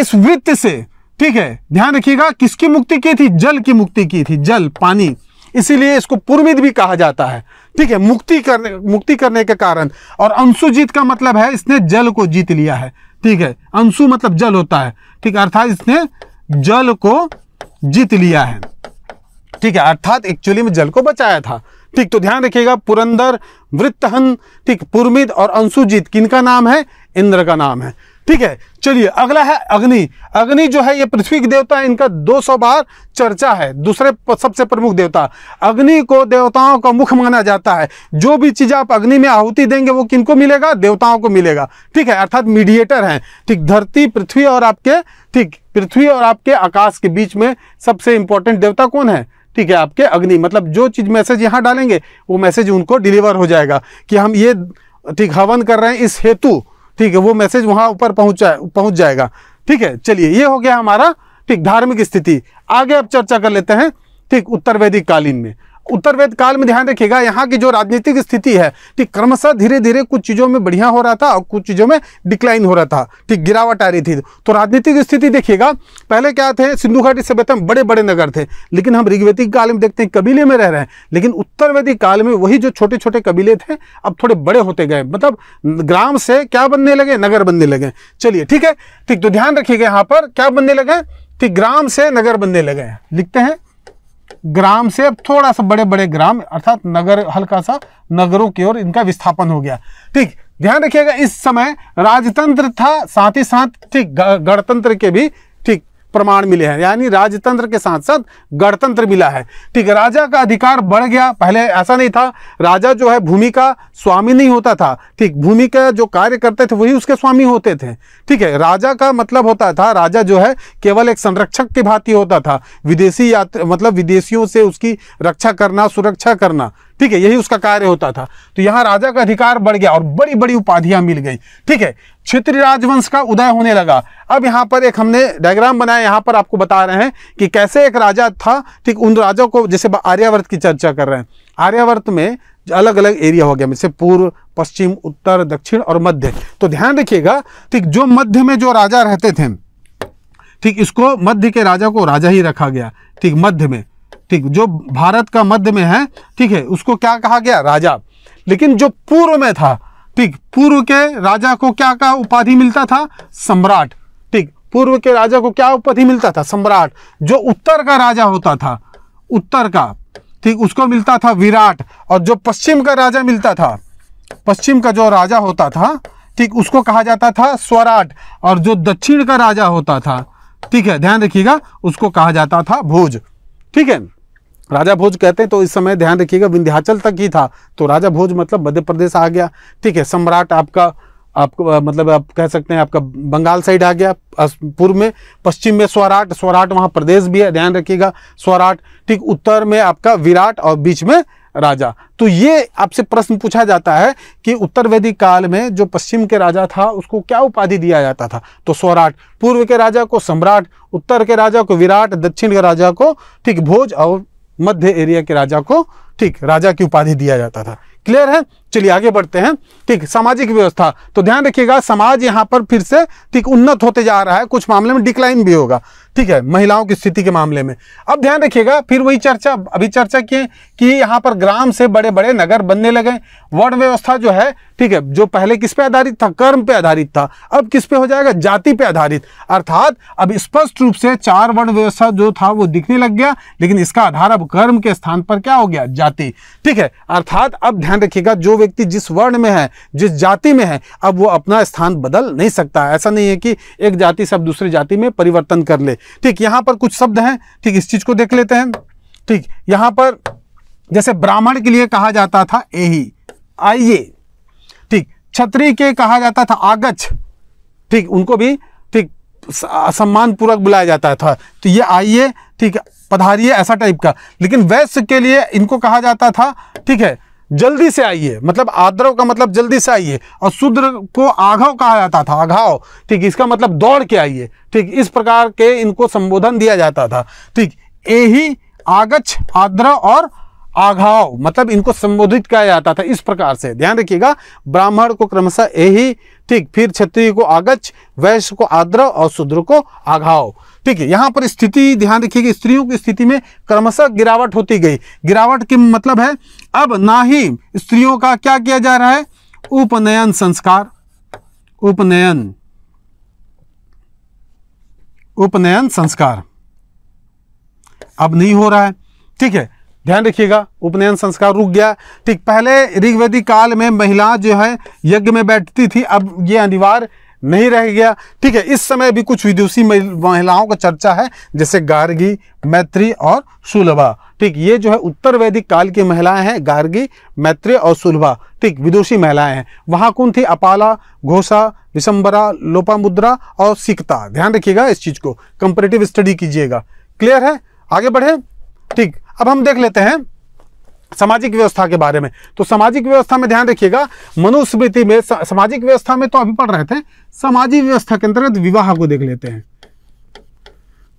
इस वृत्त से ठीक है ध्यान रखिएगा किसकी मुक्ति की थी जल की मुक्ति की थी जल पानी इसीलिए इसको पुरमिद भी कहा जाता है ठीक है मुक्ति करने मुक्ति करने के कारण और अंशुजीत का मतलब है इसने जल को जीत लिया है ठीक है अंशु मतलब जल होता है ठीक अर्थात इसने जल को जीत लिया है ठीक है अर्थात एक्चुअली में जल को बचाया था ठीक तो ध्यान रखिएगा पुरंदर वृत्तहन ठीक पुरमिद और अंशुजीत किनका नाम है इंद्र का नाम है ठीक है चलिए अगला है अग्नि अग्नि जो है ये पृथ्वी के देवता है इनका 200 बार चर्चा है दूसरे सबसे प्रमुख देवता अग्नि को देवताओं का मुख माना जाता है जो भी चीज़ आप अग्नि में आहुति देंगे वो किनको मिलेगा देवताओं को मिलेगा ठीक है अर्थात मीडिएटर हैं ठीक धरती पृथ्वी और आपके ठीक पृथ्वी और आपके आकाश के बीच में सबसे इंपॉर्टेंट देवता कौन है ठीक है आपके अग्नि मतलब जो चीज़ मैसेज यहाँ डालेंगे वो मैसेज उनको डिलीवर हो जाएगा कि हम ये ठीक हवन कर रहे हैं इस हेतु ठीक है वो मैसेज वहां ऊपर पहुंचा पहुंच जाएगा ठीक है चलिए ये हो गया हमारा ठीक धार्मिक स्थिति आगे अब चर्चा कर लेते हैं ठीक उत्तर वैदिक कालीन में उत्तर वेद काल में ध्यान रखिएगा यहाँ की जो राजनीतिक स्थिति है ठीक क्रमशः धीरे धीरे कुछ चीज़ों में बढ़िया हो रहा था और कुछ चीज़ों में डिक्लाइन हो रहा था ठीक गिरावट आ रही थी तो राजनीतिक स्थिति देखिएगा पहले क्या थे सिंधु घाटी सभ्यता में बड़े बड़े नगर थे लेकिन हम ऋग्वेदिक काल में देखते हैं कबीले में रह रहे हैं लेकिन उत्तर वैदिक काल में वही जो छोटे छोटे कबीले थे अब थोड़े बड़े होते गए मतलब ग्राम से क्या बनने लगे नगर बनने लगे चलिए ठीक है ठीक तो ध्यान रखिएगा यहाँ पर क्या बनने लगे ठीक ग्राम से नगर बनने लगे लिखते हैं ग्राम से थोड़ा सा बड़े बड़े ग्राम अर्थात नगर हल्का सा नगरों की ओर इनका विस्थापन हो गया ठीक ध्यान रखिएगा इस समय राजतंत्र था साथ ही साथ ठीक गणतंत्र के भी प्रमाण मिले हैं यानी राजतंत्र के साथ साथ गणतंत्र मिला है ठीक है राजा का अधिकार बढ़ गया पहले ऐसा नहीं था राजा जो है भूमि का स्वामी नहीं होता था ठीक भूमि का जो कार्य करते थे वही उसके स्वामी होते थे ठीक है राजा का मतलब होता था राजा जो है केवल एक संरक्षक के भांति होता था विदेशी यात्रा मतलब विदेशियों से उसकी रक्षा करना सुरक्षा करना ठीक है यही उसका कार्य होता था तो यहाँ राजा का अधिकार बढ़ गया और बड़ी बड़ी उपाधियां मिल गई ठीक है क्षेत्रीय राजवंश का उदय होने लगा अब यहाँ पर एक हमने डायग्राम बनाया यहाँ पर आपको बता रहे हैं कि कैसे एक राजा था ठीक उन राजाओं को जैसे आर्यावर्त की चर्चा कर रहे हैं आर्यावर्त में अलग अलग एरिया हो गया जैसे पूर्व पश्चिम उत्तर दक्षिण और मध्य तो ध्यान रखिएगा ठीक जो मध्य में जो राजा रहते थे ठीक इसको मध्य के राजा को राजा ही रखा गया ठीक मध्य में ठीक जो भारत का मध्य में है ठीक है उसको क्या कहा गया राजा लेकिन जो पूर्व में था ठीक पूर्व के राजा को क्या का उपाधि मिलता था सम्राट ठीक पूर्व के राजा को क्या उपाधि मिलता था सम्राट जो उत्तर का राजा होता था उत्तर का ठीक उसको मिलता था विराट और जो पश्चिम का राजा मिलता था पश्चिम का जो राजा होता था ठीक उसको कहा जाता था स्वराट और जो दक्षिण का राजा होता था ठीक है ध्यान रखिएगा उसको कहा जाता था भोज ठीक है राजा भोज कहते हैं तो इस समय ध्यान रखिएगा विंध्याचल तक ही था तो राजा भोज मतलब मध्य प्रदेश आ गया ठीक है सम्राट आपका आपको मतलब आप कह सकते हैं आपका बंगाल साइड आ गया पूर्व में पश्चिम में स्वराट स्वराट वहां प्रदेश भी है ध्यान रखिएगा स्वराट ठीक उत्तर में आपका विराट और बीच में राजा तो ये आपसे प्रश्न पूछा जाता है कि उत्तर वैदिक काल में जो पश्चिम के राजा था उसको क्या उपाधि दिया जाता था तो सौराट पूर्व के राजा को सम्राट उत्तर के राजा को विराट दक्षिण के राजा को ठीक भोज और मध्य एरिया के राजा को ठीक राजा की उपाधि दिया जाता था क्लियर है चलिए आगे बढ़ते हैं ठीक सामाजिक व्यवस्था तो ध्यान रखिएगा समाज यहाँ पर फिर से ठीक उन्नत होते जा रहा है कुछ मामले में डिक्लाइन भी होगा ठीक है महिलाओं की स्थिति के मामले में अब ध्यान रखिएगा फिर वही चर्चा अभी चर्चा किए कि यहाँ पर ग्राम से बड़े बड़े नगर बनने लगे वर्ण व्यवस्था जो है ठीक है जो पहले किस पे आधारित था कर्म पे आधारित था अब किस पे हो जाएगा जाति पे आधारित अर्थात अब स्पष्ट रूप से चार वर्ण व्यवस्था जो था वो दिखने लग गया लेकिन इसका आधार अब कर्म के स्थान पर क्या हो गया जाति ठीक है अर्थात अब ध्यान रखिएगा जो व्यक्ति जिस वर्ण में है जिस जाति में है अब वो अपना स्थान बदल नहीं सकता ऐसा नहीं है कि एक जाति से अब दूसरी जाति में परिवर्तन कर ले ठीक यहाँ पर कुछ शब्द हैं ठीक इस चीज़ को देख लेते हैं ठीक यहाँ पर जैसे ब्राह्मण के लिए कहा जाता था ही आइए ठीक छत्री के कहा जाता था आगच ठीक उनको भी ठीक सम्मान पूर्वक बुलाया जाता था तो ये आइए ठीक पधारिए ऐसा टाइप का लेकिन वैश्य के लिए इनको कहा जाता था ठीक है जल्दी से आइए मतलब आद्रव का मतलब जल्दी से आइए और शूद्र को आघाव कहा जाता था आघाव ठीक इसका मतलब दौड़ के आइए ठीक इस प्रकार के इनको संबोधन दिया जाता था ठीक यही आगच आद्र और आघाव मतलब इनको संबोधित किया जाता था इस प्रकार से ध्यान रखिएगा ब्राह्मण को क्रमशः यही ठीक फिर क्षत्रिय को आगच वैश्य को आद्र और शूद्र को आघाव ठीक है यहां पर स्थिति ध्यान रखिए स्त्रियों की स्थिति में क्रमशः गिरावट होती गई गिरावट के मतलब है अब ना ही स्त्रियों का क्या किया जा रहा है उपनयन संस्कार उपनयन उपनयन संस्कार अब नहीं हो रहा है ठीक है ध्यान रखिएगा उपनयन संस्कार रुक गया ठीक पहले ऋग्वेदी काल में महिला जो है यज्ञ में बैठती थी अब ये अनिवार्य नहीं रह गया ठीक है इस समय भी कुछ विदेशी महिलाओं का चर्चा है जैसे गार्गी मैत्री और सुलभा ठीक ये जो है उत्तर वैदिक काल की महिलाएं हैं गार्गी मैत्री और सुलभा ठीक विदेशी महिलाएं हैं वहां कौन थी अपाला घोषा विशंबरा लोपामुद्रा और सिकता ध्यान रखिएगा इस चीज़ को कंपेरेटिव स्टडी कीजिएगा क्लियर है आगे बढ़े ठीक अब हम देख लेते हैं सामाजिक व्यवस्था के बारे में तो सामाजिक व्यवस्था में ध्यान रखिएगा मनुस्मृति में सामाजिक व्यवस्था में तो अभी पढ़ रहे थे सामाजिक व्यवस्था के अंतर्गत विवाह को देख लेते हैं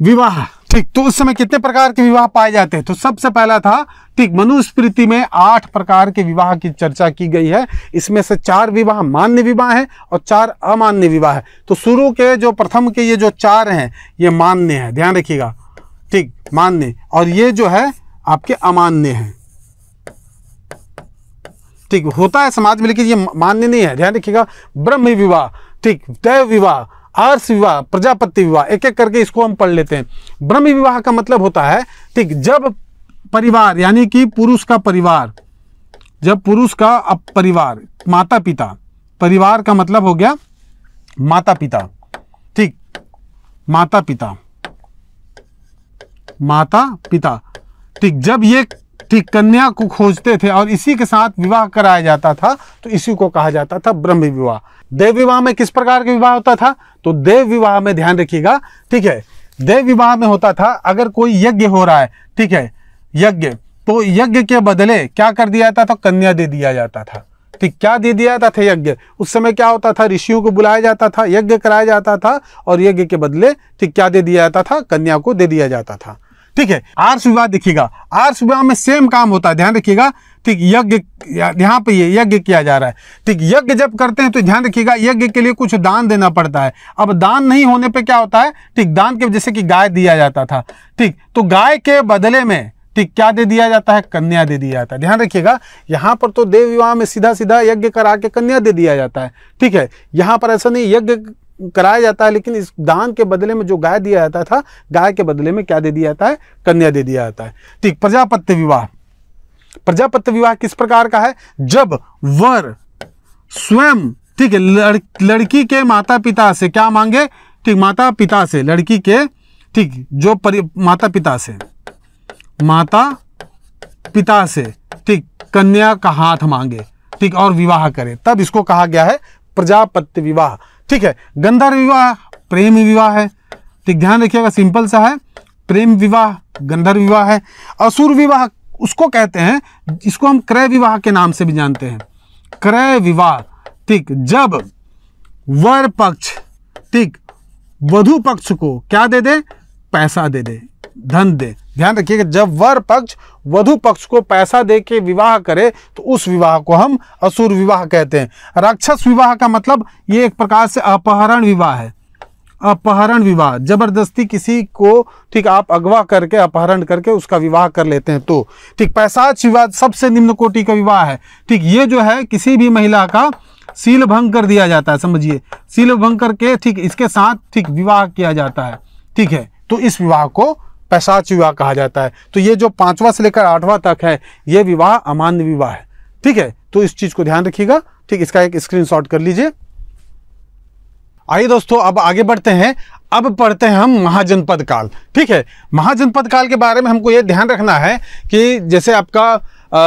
विवाह ठीक तो उस समय कितने प्रकार के विवाह पाए जाते हैं तो सबसे पहला था ठीक मनुस्मृति में आठ प्रकार के विवाह की चर्चा की गई है इसमें से चार विवाह मान्य विवाह है और चार अमान्य विवाह है तो शुरू के जो प्रथम के ये जो चार हैं ये मान्य है ध्यान रखिएगा ठीक मान्य और ये जो है आपके अमान्य है ठीक होता है समाज में लेकिन ये मान्य नहीं है ध्यान रखिएगा ब्रह्म विवाह ठीक दैव विवाह आर्स विवाह प्रजापति विवाह एक एक करके इसको हम पढ़ लेते हैं ब्रह्म विवाह का मतलब होता है ठीक जब परिवार यानी कि पुरुष का परिवार जब पुरुष का परिवार माता पिता परिवार का मतलब हो गया माता पिता ठीक माता पिता माता पिता ठीक जब ये ठीक कन्या को खोजते थे और इसी के साथ विवाह कराया जाता था तो इसी को कहा जाता था ब्रह्म विवाह देव विवाह में किस प्रकार का विवाह होता था तो देव विवाह में ध्यान रखिएगा ठीक है देव विवाह में होता था अगर कोई यज्ञ हो रहा है ठीक है यज्ञ तो यज्ञ के बदले क्या कर दिया जाता था कन्या दे दिया जाता था ठीक क्या दे दिया जाता था यज्ञ उस समय क्या होता था ऋषियों को बुलाया जाता था यज्ञ कराया जाता था और यज्ञ के बदले ठीक क्या दे दिया जाता था कन्या को दे दिया जाता था ठीक है आर्ष विवाह देखिएगा आर्ष विवाह में सेम काम होता है ध्यान रखिएगा ठीक यज्ञ यहाँ पे ये यज्ञ किया जा रहा है ठीक यज्ञ जब करते हैं तो ध्यान रखिएगा यज्ञ के लिए कुछ दान देना पड़ता है अब दान नहीं होने पे क्या होता है ठीक दान के जैसे कि गाय दिया जाता था ठीक तो गाय के बदले में ठीक क्या दे दिया जाता है कन्या दे दिया जाता है ध्यान रखिएगा यहाँ पर तो देव विवाह में सीधा सीधा यज्ञ करा के कन्या दे दिया जाता है ठीक है यहाँ पर ऐसा नहीं यज्ञ कराया जाता है लेकिन इस दान के बदले में जो गाय दिया जाता था गाय के बदले में क्या दे दिया जाता है कन्या दे दिया जाता है ठीक प्रजापत्य विवाह प्रजापत्य विवाह किस प्रकार का है जब वर स्वयं ठीक है लड़, लड़की के माता पिता से क्या मांगे ठीक माता पिता से लड़की के ठीक जो परि माता पिता से माता पिता से ठीक कन्या का हाथ मांगे ठीक और विवाह करे तब इसको कहा गया है प्रजापत्य विवाह ठीक है गंधर विवाह प्रेम विवाह है ठीक ध्यान रखिएगा सिंपल सा है प्रेम विवाह गंधर्व विवाह है असुर विवाह उसको कहते हैं इसको हम क्रय विवाह के नाम से भी जानते हैं क्रय विवाह ठीक जब वर पक्ष ठीक वधु पक्ष को क्या दे दे पैसा दे दे धन दे ध्यान रखिएगा जब वर पक्ष वधु पक्ष को पैसा दे के विवाह करे तो उस विवाह को हम असुर विवाह कहते हैं राक्षस विवाह का मतलब ये एक प्रकार से अपहरण विवाह है अपहरण विवाह जबरदस्ती किसी को ठीक आप अगवा करके अपहरण करके उसका विवाह कर लेते हैं तो ठीक पैसाच विवाह सबसे निम्न कोटि का विवाह है ठीक ये जो है किसी भी महिला का सील भंग कर दिया जाता है समझिए सील भंग करके ठीक इसके साथ ठीक विवाह किया जाता है ठीक है तो इस विवाह को पैसाच विवाह कहा जाता है तो ये जो पांचवा से लेकर आठवां तक है ये विवाह अमान्य विवाह है ठीक है तो इस चीज को ध्यान रखिएगा ठीक इसका एक स्क्रीनशॉट कर लीजिए आइए दोस्तों अब आगे बढ़ते हैं अब पढ़ते हैं हम महाजनपद काल ठीक है महाजनपद काल के बारे में हमको ये ध्यान रखना है कि जैसे आपका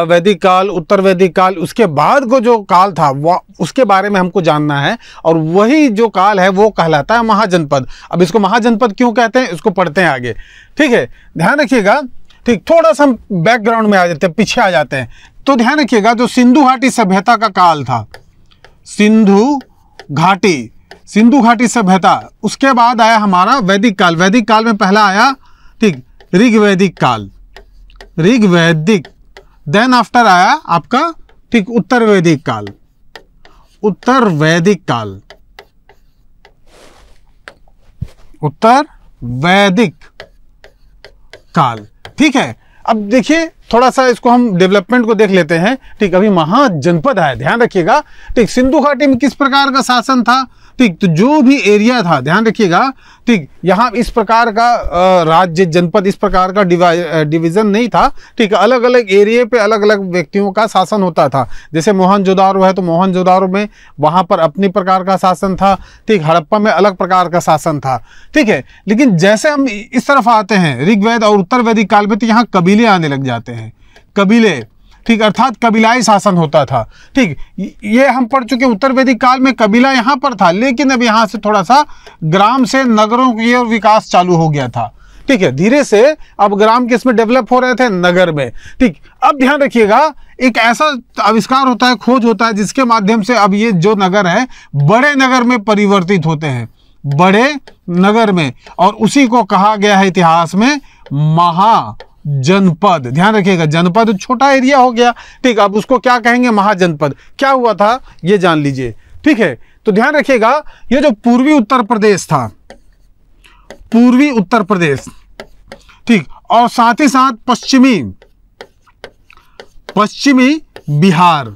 वैदिक काल उत्तर वैदिक काल उसके बाद को जो काल था वो उसके बारे में हमको जानना है और वही जो काल है वो कहलाता है महाजनपद अब इसको महाजनपद क्यों कहते हैं इसको पढ़ते हैं आगे ठीक है ध्यान रखिएगा ठीक थोड़ा सा हम बैकग्राउंड में आ जाते हैं पीछे आ जाते हैं तो ध्यान रखिएगा जो सिंधु घाटी सभ्यता का काल था सिंधु घाटी सिंधु घाटी सभ्यता उसके बाद आया हमारा वैदिक काल वैदिक काल में पहला आया ठीक ऋग्वैदिक काल ऋग्वैदिक देन आफ्टर आया आपका ठीक उत्तर वैदिक काल उत्तर वैदिक काल उत्तर वैदिक काल ठीक है अब देखिए थोड़ा सा इसको हम डेवलपमेंट को देख लेते हैं ठीक अभी महाजनपद आया ध्यान रखिएगा ठीक सिंधु घाटी में किस प्रकार का शासन था ठीक तो जो भी एरिया था ध्यान रखिएगा ठीक यहाँ इस प्रकार का राज्य जनपद इस प्रकार का डिवीज़न नहीं था ठीक अलग अलग एरिए पे अलग अलग व्यक्तियों का शासन होता था जैसे जोदारो है तो मोहनजोदारो में वहाँ पर अपने प्रकार का शासन था ठीक हड़प्पा में अलग प्रकार का शासन था ठीक है लेकिन जैसे हम इस तरफ आते हैं ऋग्वेद और उत्तर वैदिक काल में तो यहाँ कबीले आने लग जाते हैं कबीले ठीक अर्थात कबीलाई शासन होता था ठीक ये हम पढ़ चुके उत्तर वैदिक काल में कबीला यहाँ पर था लेकिन अब यहाँ से थोड़ा सा ग्राम से नगरों की ओर विकास चालू हो गया था ठीक है धीरे से अब ग्राम किस में डेवलप हो रहे थे नगर में ठीक अब ध्यान रखिएगा एक ऐसा आविष्कार होता है खोज होता है जिसके माध्यम से अब ये जो नगर है बड़े नगर में परिवर्तित होते हैं बड़े नगर में और उसी को कहा गया है इतिहास में महा जनपद ध्यान रखिएगा जनपद छोटा एरिया हो गया ठीक अब उसको क्या कहेंगे महाजनपद क्या हुआ था ये जान लीजिए ठीक है तो ध्यान रखिएगा ये जो पूर्वी उत्तर प्रदेश था पूर्वी उत्तर प्रदेश ठीक और साथ ही साथ पश्चिमी पश्चिमी बिहार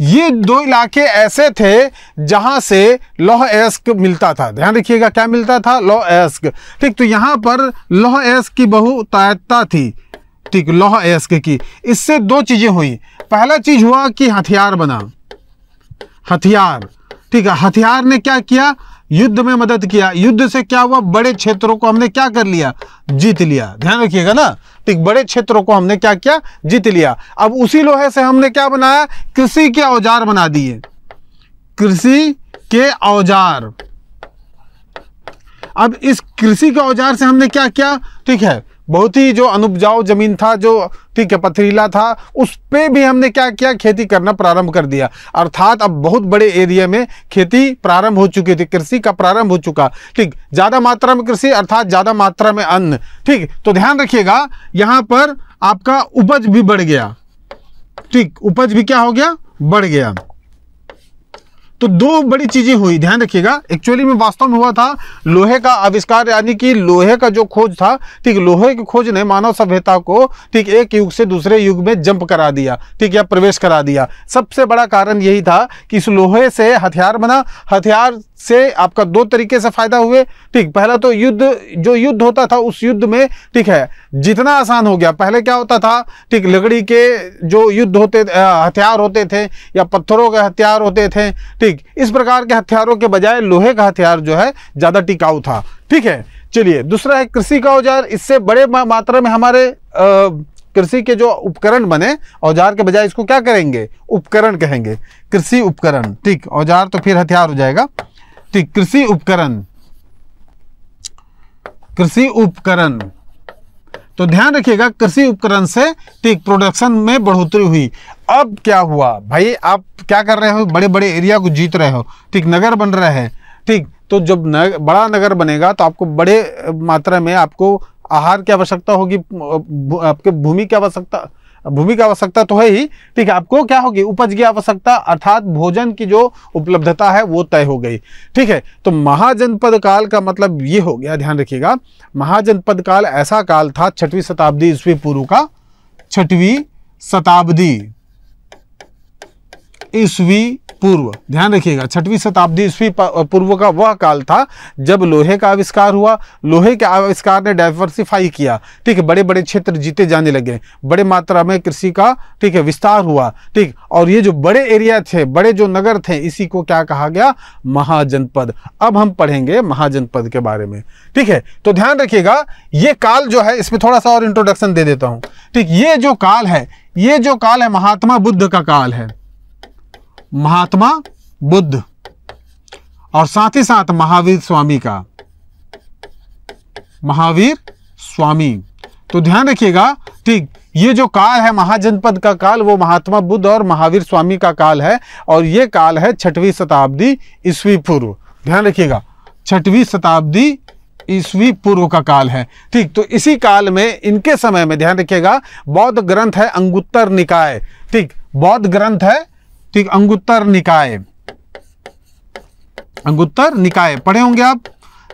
ये दो इलाके ऐसे थे जहां से लौह एस्क मिलता था ध्यान रखिएगा क्या मिलता था लौह एस्क ठीक तो यहां पर लौह एस्क की बहुतायतता थी ठीक लौह एस्क की इससे दो चीज़ें हुई पहला चीज़ हुआ कि हथियार बना हथियार ठीक है हथियार ने क्या किया युद्ध में मदद किया युद्ध से क्या हुआ बड़े क्षेत्रों को हमने क्या कर लिया जीत लिया ध्यान रखिएगा ना बड़े क्षेत्रों को हमने क्या किया जीत लिया अब उसी लोहे से हमने क्या बनाया कृषि के औजार बना दिए कृषि के औजार अब इस कृषि के औजार से हमने क्या किया ठीक है बहुत ही जो अनुपजाऊ जमीन था जो ठीक है पथरीला था उस पर भी हमने क्या किया खेती करना प्रारंभ कर दिया अर्थात अब बहुत बड़े एरिया में खेती प्रारंभ हो चुकी थी कृषि का प्रारंभ हो चुका ठीक ज़्यादा मात्रा में कृषि अर्थात ज़्यादा मात्रा में अन्न ठीक तो ध्यान रखिएगा यहां पर आपका उपज भी बढ़ गया ठीक उपज भी क्या हो गया बढ़ गया तो दो बड़ी चीजें हुई ध्यान रखिएगा एक्चुअली में वास्तव में हुआ था लोहे का आविष्कार यानी कि लोहे का जो खोज था ठीक लोहे की खोज ने मानव सभ्यता को ठीक एक युग से दूसरे युग में जंप करा दिया ठीक या प्रवेश करा दिया सबसे बड़ा कारण यही था कि इस लोहे से हथियार बना हथियार से आपका दो तरीके से फायदा हुए ठीक पहला तो युद्ध जो युद्ध होता था उस युद्ध में ठीक है जितना आसान हो गया पहले क्या होता था ठीक लकड़ी के जो युद्ध होते हथियार होते थे या पत्थरों के हथियार होते थे ठीक इस प्रकार के हथियारों के बजाय लोहे का हथियार जो है ज़्यादा टिकाऊ था ठीक है चलिए दूसरा है कृषि का औजार इससे बड़े मात्रा में हमारे कृषि के जो उपकरण बने औजार के बजाय इसको क्या करेंगे उपकरण कहेंगे कृषि उपकरण ठीक औजार तो फिर हथियार हो जाएगा व्यक्ति कृषि उपकरण कृषि उपकरण तो ध्यान रखिएगा कृषि उपकरण से ठीक प्रोडक्शन में बढ़ोतरी हुई अब क्या हुआ भाई आप क्या कर रहे हो बड़े बड़े एरिया को जीत रहे हो ठीक नगर बन रहे हैं ठीक तो जब नग, बड़ा नगर बनेगा तो आपको बड़े मात्रा में आपको आहार की आवश्यकता होगी आपके भूमि की आवश्यकता भूमि की आवश्यकता तो है ही ठीक है आपको क्या होगी उपज की आवश्यकता अर्थात भोजन की जो उपलब्धता है वो तय हो गई ठीक है तो महाजनपद काल का मतलब ये हो गया ध्यान रखिएगा महाजनपद काल ऐसा काल था छठवीं शताब्दी ईस्वी पूर्व का छठवीं शताब्दी ईस्वी पूर्व ध्यान रखिएगा छठवीं शताब्दी ईस्वी पूर्व का वह काल था जब लोहे का आविष्कार हुआ लोहे के आविष्कार ने डाइवर्सिफाई किया ठीक है बड़े बड़े क्षेत्र जीते जाने लगे बड़े मात्रा में कृषि का ठीक है विस्तार हुआ ठीक और ये जो बड़े एरिया थे बड़े जो नगर थे इसी को क्या कहा गया महाजनपद अब हम पढ़ेंगे महाजनपद के बारे में ठीक है तो ध्यान रखिएगा ये काल जो है इसमें थोड़ा सा और इंट्रोडक्शन दे देता हूँ ठीक ये जो काल है ये जो काल है महात्मा बुद्ध का काल है महात्मा बुद्ध और साथ ही साथ महावीर स्वामी का महावीर स्वामी तो ध्यान रखिएगा ठीक ये जो काल है महाजनपद का काल वो महात्मा बुद्ध और महावीर स्वामी का काल है और ये काल है छठवीं शताब्दी ईस्वी पूर्व ध्यान रखिएगा छठवीं शताब्दी ईस्वी पूर्व का काल है ठीक तो इसी काल में इनके समय में ध्यान रखिएगा बौद्ध ग्रंथ है अंगुत्तर निकाय ठीक बौद्ध ग्रंथ है ठीक अंगुत्तर निकाय अंगुत्तर निकाय पढ़े होंगे आप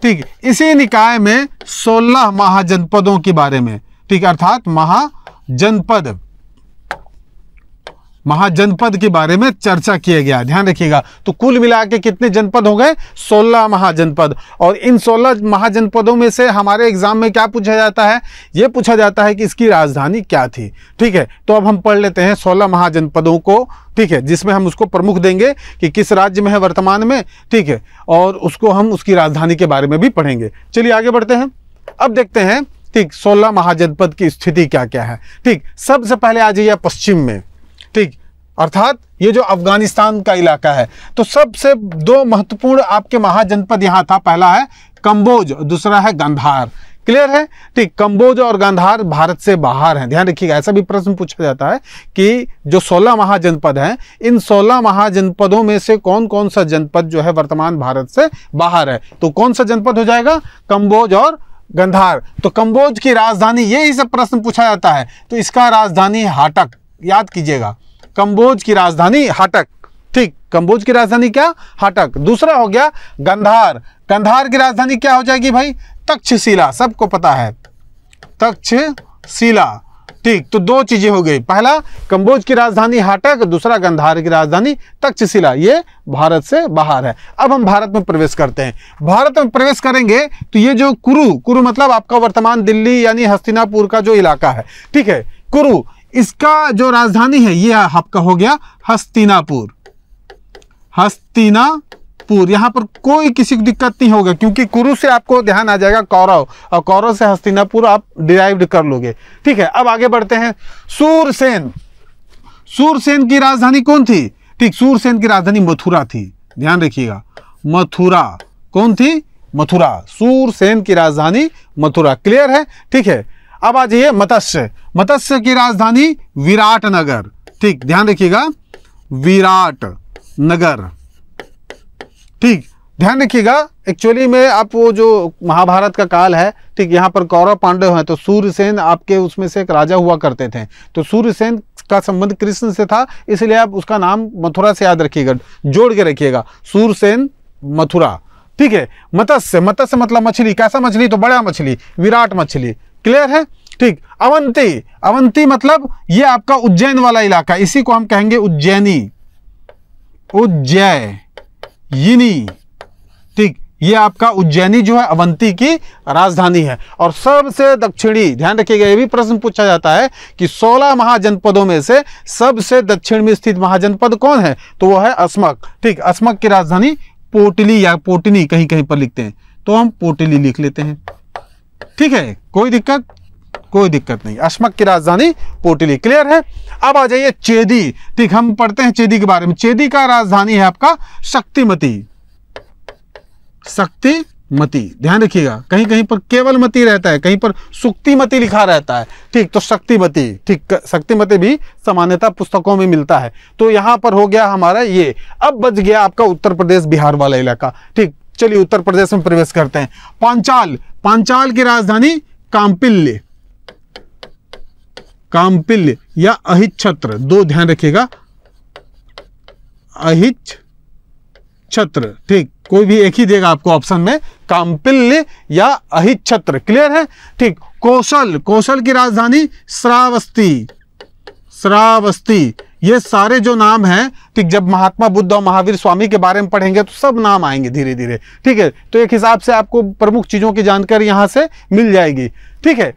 ठीक इसी निकाय में 16 महाजनपदों के बारे में ठीक अर्थात महाजनपद महाजनपद के बारे में चर्चा किया गया ध्यान रखिएगा तो कुल मिला के कितने जनपद हो गए 16 महाजनपद और इन 16 महाजनपदों में से हमारे एग्जाम में क्या पूछा जाता है ये पूछा जाता है कि इसकी राजधानी क्या थी ठीक है तो अब हम पढ़ लेते हैं 16 महाजनपदों को ठीक है जिसमें हम उसको प्रमुख देंगे कि किस राज्य में है वर्तमान में ठीक है और उसको हम उसकी राजधानी के बारे में भी पढ़ेंगे चलिए आगे बढ़ते हैं अब देखते हैं ठीक सोलह महाजनपद की स्थिति क्या क्या है ठीक सबसे पहले आ जाइए पश्चिम में अर्थात ये जो अफगानिस्तान का इलाका है तो सबसे दो महत्वपूर्ण आपके महाजनपद यहाँ था पहला है कंबोज दूसरा है गंधार क्लियर है ठीक कंबोज और गंधार भारत से बाहर हैं ध्यान रखिएगा ऐसा भी प्रश्न पूछा जाता है कि जो 16 महाजनपद हैं इन 16 महाजनपदों में से कौन कौन सा जनपद जो है वर्तमान भारत से बाहर है तो कौन सा जनपद हो जाएगा कंबोज और गंधार तो कंबोज की राजधानी ये ही सब प्रश्न पूछा जाता है तो इसका राजधानी हाटक याद कीजिएगा कंबोज की राजधानी हाटक ठीक कंबोज की राजधानी क्या हाटक दूसरा हो गया गंधार गंधार की राजधानी क्या हो जाएगी भाई तक्षशिला सबको पता है तक्षशिला ठीक तो दो चीजें हो गई पहला कंबोज की राजधानी हाटक दूसरा गंधार की राजधानी तक्षशिला ये भारत से बाहर है अब हम भारत में प्रवेश करते हैं भारत में प्रवेश करेंगे तो ये जो कुरु कुरु मतलब आपका वर्तमान दिल्ली यानी हस्तिनापुर का जो इलाका है ठीक है कुरु इसका जो राजधानी है ये आपका हो गया हस्तिनापुर हस्तिनापुर यहां पर कोई किसी को दिक्कत नहीं होगा क्योंकि कुरु से आपको ध्यान आ जाएगा कौरव और कौरव से हस्तिनापुर आप डिराइव्ड कर लोगे ठीक है अब आगे बढ़ते हैं सूरसेन सूरसेन की राजधानी कौन थी ठीक सूरसेन की राजधानी मथुरा थी ध्यान रखिएगा मथुरा कौन थी मथुरा सूरसेन की राजधानी मथुरा क्लियर है ठीक है अब आ जाइए मत्स्य मत्स्य की राजधानी विराट नगर ठीक ध्यान रखिएगा विराट नगर ठीक ध्यान रखिएगा एक्चुअली में आप वो जो महाभारत का काल है ठीक यहाँ पर कौरव पांडव हैं तो सूर्यसेन आपके उसमें से एक राजा हुआ करते थे तो सूर्यसेन का संबंध कृष्ण से था इसलिए आप उसका नाम मथुरा से याद रखिएगा जोड़ के रखिएगा सूर्यसेन मथुरा ठीक है मत्स्य मत्स्य मतलब मछली कैसा मछली तो बड़ा मछली विराट मछली क्लियर है ठीक अवंती अवंती मतलब ये आपका उज्जैन वाला इलाका इसी को हम कहेंगे उज्जैनी उज्जैनी ठीक ये आपका उज्जैनी जो है अवंती की राजधानी है और सबसे दक्षिणी ध्यान रखिएगा ये भी प्रश्न पूछा जाता है कि 16 महाजनपदों में से सबसे दक्षिण में स्थित महाजनपद कौन है तो वो है अस्मक ठीक अस्मक की राजधानी पोटली या पोटनी कहीं कहीं पर लिखते हैं तो हम पोटली लिख लेते हैं ठीक है कोई दिक्कत कोई दिक्कत नहीं अशमक की राजधानी पोटली क्लियर है अब आ जाइए चेदी ठीक हम पढ़ते हैं चेदी के बारे में चेदी का राजधानी है आपका शक्तिमती शक्तिमती ध्यान रखिएगा कहीं कहीं पर केवल मती रहता है कहीं पर सुक्तिमती लिखा रहता है ठीक तो शक्तिमती ठीक शक्तिमती भी सामान्यता पुस्तकों में मिलता है तो यहां पर हो गया हमारा ये अब बच गया आपका उत्तर प्रदेश बिहार वाला इलाका ठीक चलिए उत्तर प्रदेश में प्रवेश करते हैं पांचाल पांचाल की राजधानी काम्पिल्य काम्पिल्य या अहित छत्र दो ध्यान रखिएगा अहित छत्र ठीक कोई भी एक ही देगा आपको ऑप्शन में काम्पिल्य या अहित छत्र क्लियर है ठीक कौशल कौशल की राजधानी श्रावस्ती श्रावस्ती ये सारे जो नाम हैं ठीक जब महात्मा बुद्ध और महावीर स्वामी के बारे में पढ़ेंगे तो सब नाम आएंगे धीरे धीरे ठीक है तो एक हिसाब से आपको प्रमुख चीज़ों की जानकारी यहां से मिल जाएगी ठीक है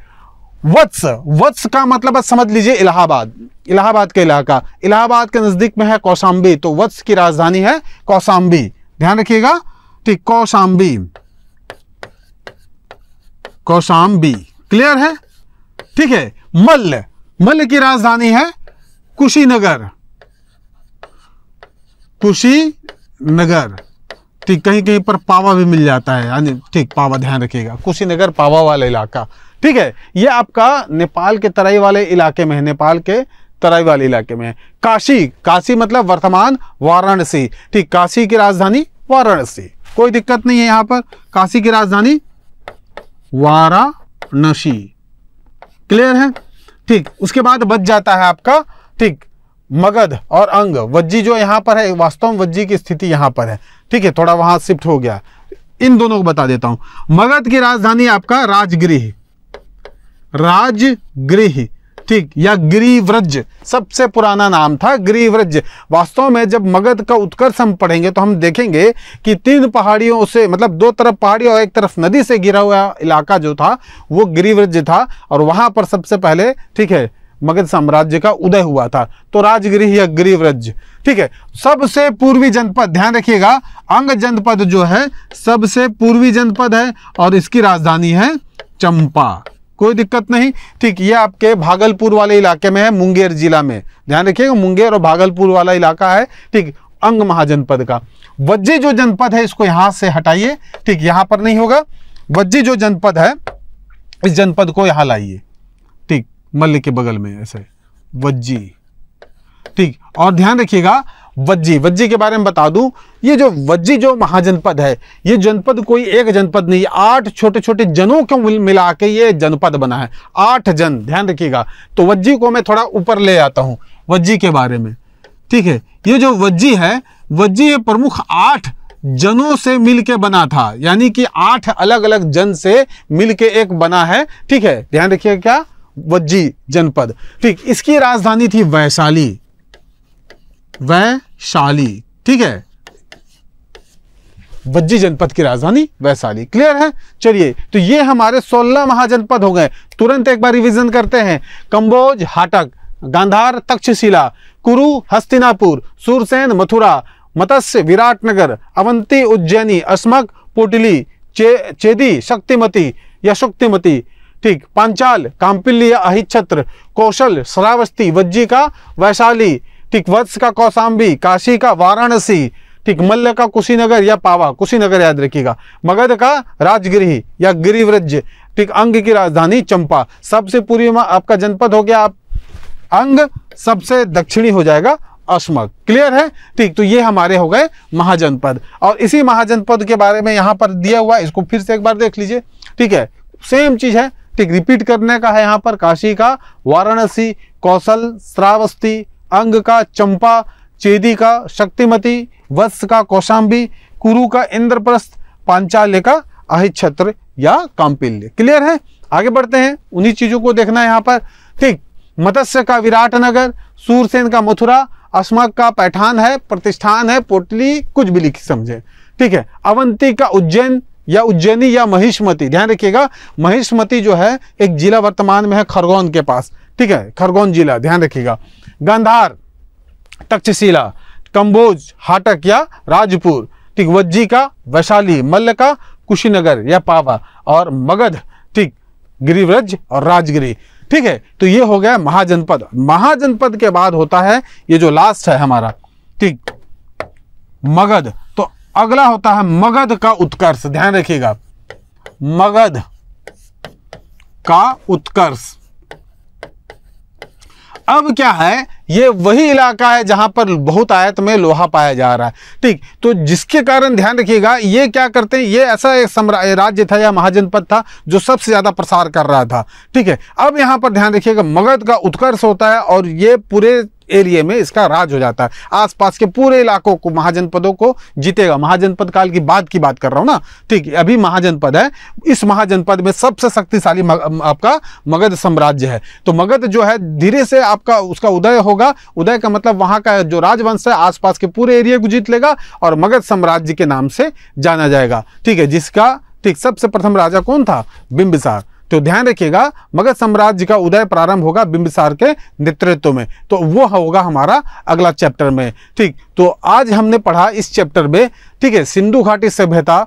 वत्स वत्स का मतलब समझ लीजिए इलाहाबाद इलाहाबाद का इलाका इलाहाबाद के नज़दीक में है कौशाम्बी तो वत्स की राजधानी है कौशाम्बी ध्यान रखिएगा ठीक कौशाम्बी कौशाम्बी क्लियर है ठीक है मल्ल मल्ल की राजधानी है कुशीनगर कुशीनगर ठीक कहीं कहीं पर पावा भी मिल जाता है यानी ठीक पावा ध्यान रखिएगा कुशीनगर पावा वाला इलाका ठीक है ये आपका नेपाल के तराई वाले इलाके में है नेपाल के तराई वाले इलाके में है काशी काशी मतलब वर्तमान वाराणसी ठीक काशी की राजधानी वाराणसी कोई दिक्कत नहीं है यहां पर काशी की राजधानी वाराणसी क्लियर है ठीक उसके बाद बच जाता है आपका ठीक मगध और अंग वज्जी जो यहाँ पर है वास्तव में वज्जी की स्थिति यहाँ पर है ठीक है थोड़ा वहाँ शिफ्ट हो गया इन दोनों को बता देता हूँ मगध की राजधानी आपका राजगृह राजगृह ठीक या गिरिव्रज सबसे पुराना नाम था गिरिव्रज वास्तव में जब मगध का उत्कर्ष हम पढ़ेंगे तो हम देखेंगे कि तीन पहाड़ियों से मतलब दो तरफ पहाड़ी और एक तरफ नदी से घिरा हुआ इलाका जो था वो गिरिव्रज था और वहां पर सबसे पहले ठीक है मगध साम्राज्य का उदय हुआ था तो राजगृह या गृहव्रज ठीक है सबसे पूर्वी जनपद ध्यान रखिएगा अंग जनपद जो है सबसे पूर्वी जनपद है और इसकी राजधानी है चंपा कोई दिक्कत नहीं ठीक ये आपके भागलपुर वाले इलाके में है मुंगेर जिला में ध्यान रखिएगा मुंगेर और भागलपुर वाला इलाका है ठीक अंग महाजनपद का वज्जी जो जनपद है इसको यहां से हटाइए ठीक यहां पर नहीं होगा वज्जी जो जनपद है इस जनपद को यहां लाइए मल्ल के बगल में ऐसे वज्जी ठीक और ध्यान रखिएगा वज्जी वज्जी के बारे में बता दूं ये जो वज्जी जो महाजनपद है ये जनपद कोई एक जनपद नहीं आठ छोटे छोटे जनों को मिला के ये जनपद बना है आठ जन ध्यान रखिएगा तो वज्जी को मैं थोड़ा ऊपर ले आता हूं वज्जी के बारे में ठीक है ये जो वज्जी है वज्जी ये प्रमुख आठ जनों से मिलके बना था यानी कि आठ अलग अलग जन से मिलके एक बना है ठीक है ध्यान रखिएगा क्या वज्जी जनपद ठीक इसकी राजधानी थी वैशाली वैशाली ठीक है वज्जी जनपद की राजधानी वैशाली क्लियर है चलिए तो ये हमारे 16 महाजनपद हो गए तुरंत एक बार रिवीजन करते हैं कंबोज हाटक गांधार तक्षशिला कुरु हस्तिनापुर सुरसेन मथुरा मत्स्य विराटनगर अवंती उज्जैनी अस्मक पोटली चे, चेदी शक्तिमती या शक्तिमती ठीक पांचाल या अहिछत्र कौशल श्रावस्ती वज्जी का वैशाली ठीक वत्स का कौसाम्बी काशी का वाराणसी ठीक मल्ल का कुशीनगर या पावा कुशीनगर याद रखिएगा मगध का राजगृह या गिरिव्रज ठीक अंग की राजधानी चंपा सबसे पूर्वी में आपका जनपद हो गया आप अंग सबसे दक्षिणी हो जाएगा अश्मक क्लियर है ठीक तो ये हमारे हो गए महाजनपद और इसी महाजनपद के बारे में यहां पर दिया हुआ इसको फिर से एक बार देख लीजिए ठीक है सेम चीज़ है ठीक रिपीट करने का है यहाँ पर काशी का वाराणसी कौशल श्रावस्ती अंग का चंपा चेदी का शक्तिमती वत्स का कौशाम्बी कुरु का इंद्रप्रस्थ पांचाल्य का अहिछत्र या काम्पिल्य क्लियर है आगे बढ़ते हैं उन्हीं चीजों को देखना है यहाँ पर ठीक मत्स्य का विराट नगर सूरसेन का मथुरा अस्मक का पैठान है प्रतिष्ठान है पोटली कुछ भी लिखी समझे ठीक है अवंती का उज्जैन या उज्जैनी या महिष्मती ध्यान रखिएगा महिष्मती जो है एक जिला वर्तमान में है खरगोन के पास ठीक है खरगोन जिला ध्यान रखिएगा गंधार तक्षशिला कंबोज हाटक या राजपुर ठीक वज्जी का वैशाली मल्ल का कुशीनगर या पावा और मगध ठीक गिरिव्रज और राजगिरी ठीक है तो ये हो गया महाजनपद महाजनपद के बाद होता है ये जो लास्ट है हमारा ठीक मगध तो अगला होता है मगध का उत्कर्ष ध्यान रखिएगा मगध का उत्कर्ष अब क्या है ये वही इलाका है जहां पर बहुत आयत में लोहा पाया जा रहा है ठीक तो जिसके कारण ध्यान रखिएगा ये क्या करते हैं ये ऐसा एक राज्य था या महाजनपद था जो सबसे ज़्यादा प्रसार कर रहा था ठीक है अब यहां पर ध्यान रखिएगा मगध का उत्कर्ष होता है और ये पूरे एरिए में इसका राज हो जाता है आसपास के पूरे इलाकों को महाजनपदों को जीतेगा महाजनपद काल की बात की बात कर रहा हूं ना ठीक है अभी महाजनपद है इस महाजनपद में सबसे शक्तिशाली मग, आपका मगध साम्राज्य है तो मगध जो है धीरे से आपका उसका उदय होगा उदय का मतलब वहां का जो राजवंश है आसपास के पूरे एरिया को जीत लेगा और मगध साम्राज्य के नाम से जाना जाएगा ठीक है जिसका ठीक सबसे प्रथम राजा कौन था बिंबिसार तो ध्यान रखिएगा मगध साम्राज्य का उदय प्रारंभ होगा बिंबिसार के नेतृत्व में तो वो होगा हमारा अगला चैप्टर में ठीक तो आज हमने पढ़ा इस चैप्टर में ठीक है सिंधु घाटी सभ्यता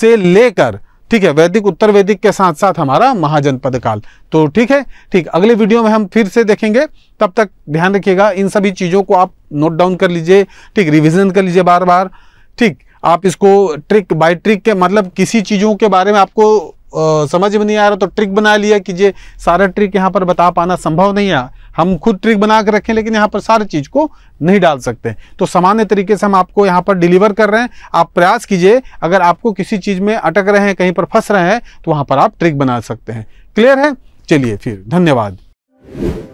से लेकर ठीक है वैदिक उत्तर वैदिक के साथ साथ हमारा महाजनपद काल तो ठीक है ठीक अगले वीडियो में हम फिर से देखेंगे तब तक ध्यान रखिएगा इन सभी चीज़ों को आप नोट डाउन कर लीजिए ठीक रिविजन कर लीजिए बार बार ठीक आप इसको ट्रिक बाय ट्रिक के मतलब किसी चीज़ों के बारे में आपको समझ में नहीं आ रहा तो ट्रिक बना लिया कीजिए सारा ट्रिक यहाँ पर बता पाना संभव नहीं है हम खुद ट्रिक बना कर रखें लेकिन यहाँ पर सारे चीज़ को नहीं डाल सकते तो सामान्य तरीके से हम आपको यहाँ पर डिलीवर कर रहे हैं आप प्रयास कीजिए अगर आपको किसी चीज़ में अटक रहे हैं कहीं पर फंस रहे हैं तो वहाँ पर आप ट्रिक बना सकते हैं क्लियर है चलिए फिर धन्यवाद